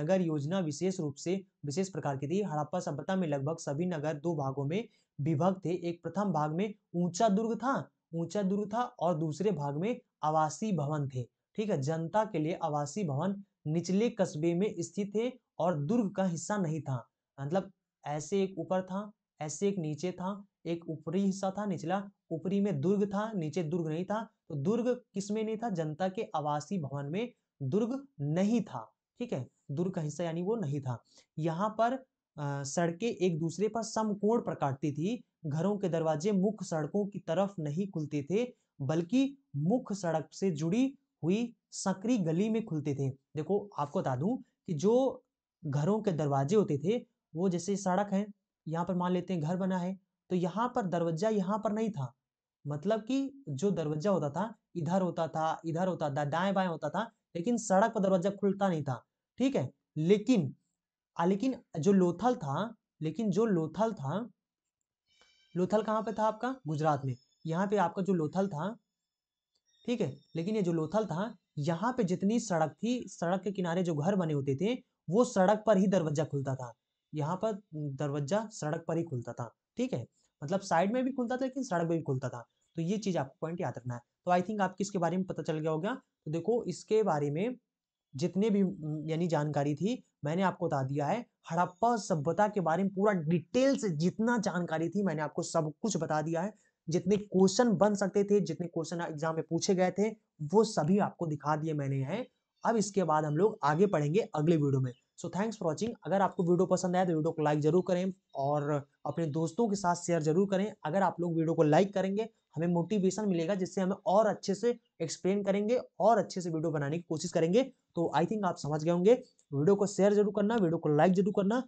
नगर योजना विशेष रूप से विशेष प्रकार की थी हड़प्पा सभ्यता में लगभग सभी नगर दो भागों में विभक्त थे एक प्रथम भाग में ऊंचा दुर्ग था ऊंचा दुर्ग था और दूसरे भाग में आवासीय भवन थे ठीक है जनता के लिए आवासीय भवन निचले कस्बे में स्थित थे और दुर्ग का हिस्सा नहीं था मतलब ऐसे एक ऊपर था ऐसे एक नीचे था एक ऊपरी हिस्सा था निचला ऊपरी में दुर्ग था नीचे दुर्ग नहीं था तो दुर्ग किस में नहीं था जनता के आवासीय भवन में दुर्ग नहीं था ठीक है दुर्ग का हिस्सा यानी वो नहीं था यहाँ पर सड़कें एक दूसरे पर समकोण पर काटती थी घरों के दरवाजे मुख्य सड़कों की तरफ नहीं खुलते थे बल्कि मुख्य सड़क से जुड़ी हुई सकरी गली में खुलते थे देखो आपको बता दूं कि जो घरों के दरवाजे होते थे वो जैसे सड़क है यहाँ पर मान लेते हैं घर बना है तो यहाँ पर दरवाजा यहाँ पर नहीं था मतलब कि जो दरवाजा होता था इधर होता था इधर होता था दाएं बाएं होता था लेकिन सड़क पर दरवाजा खुलता नहीं था ठीक है लेकिन लेकिन जो लोथल था लेकिन जो लोथल था लोथल कहाँ पे था आपका गुजरात में यहाँ पे आपका जो लोथल था ठीक है लेकिन ये जो लोथल था यहाँ पे जितनी सड़क थी सड़क के किनारे जो घर बने होते थे वो सड़क पर ही दरवाजा खुलता था यहाँ पर दरवाजा सड़क पर ही खुलता था ठीक है मतलब साइड में भी खुलता था लेकिन सड़क में भी खुलता था तो ये चीज़ आपको पॉइंट याद रखना है तो आई थिंक आपकी इसके बारे में पता चल गया होगा तो देखो इसके बारे में जितने भी यानी जानकारी थी मैंने आपको बता दिया है हड़प्पा सभ्यता के बारे में पूरा डिटेल से जितना जानकारी थी मैंने आपको सब कुछ बता दिया है जितने क्वेश्चन बन सकते थे जितने क्वेश्चन एग्जाम में पूछे गए थे वो सभी आपको दिखा दिए मैंने हैं अब इसके बाद हम लोग आगे पढ़ेंगे अगले वीडियो में सो थैंक्स फॉर वॉचिंग अगर आपको वीडियो पसंद आया तो वीडियो को लाइक जरूर करें और अपने दोस्तों के साथ शेयर जरूर करें अगर आप लोग वीडियो को लाइक करेंगे हमें मोटिवेशन मिलेगा जिससे हमें और अच्छे से एक्सप्लेन करेंगे और अच्छे से वीडियो बनाने की कोशिश करेंगे तो आई थिंक आप समझ गए होंगे वीडियो को शेयर जरूर करना वीडियो को लाइक जरूर करना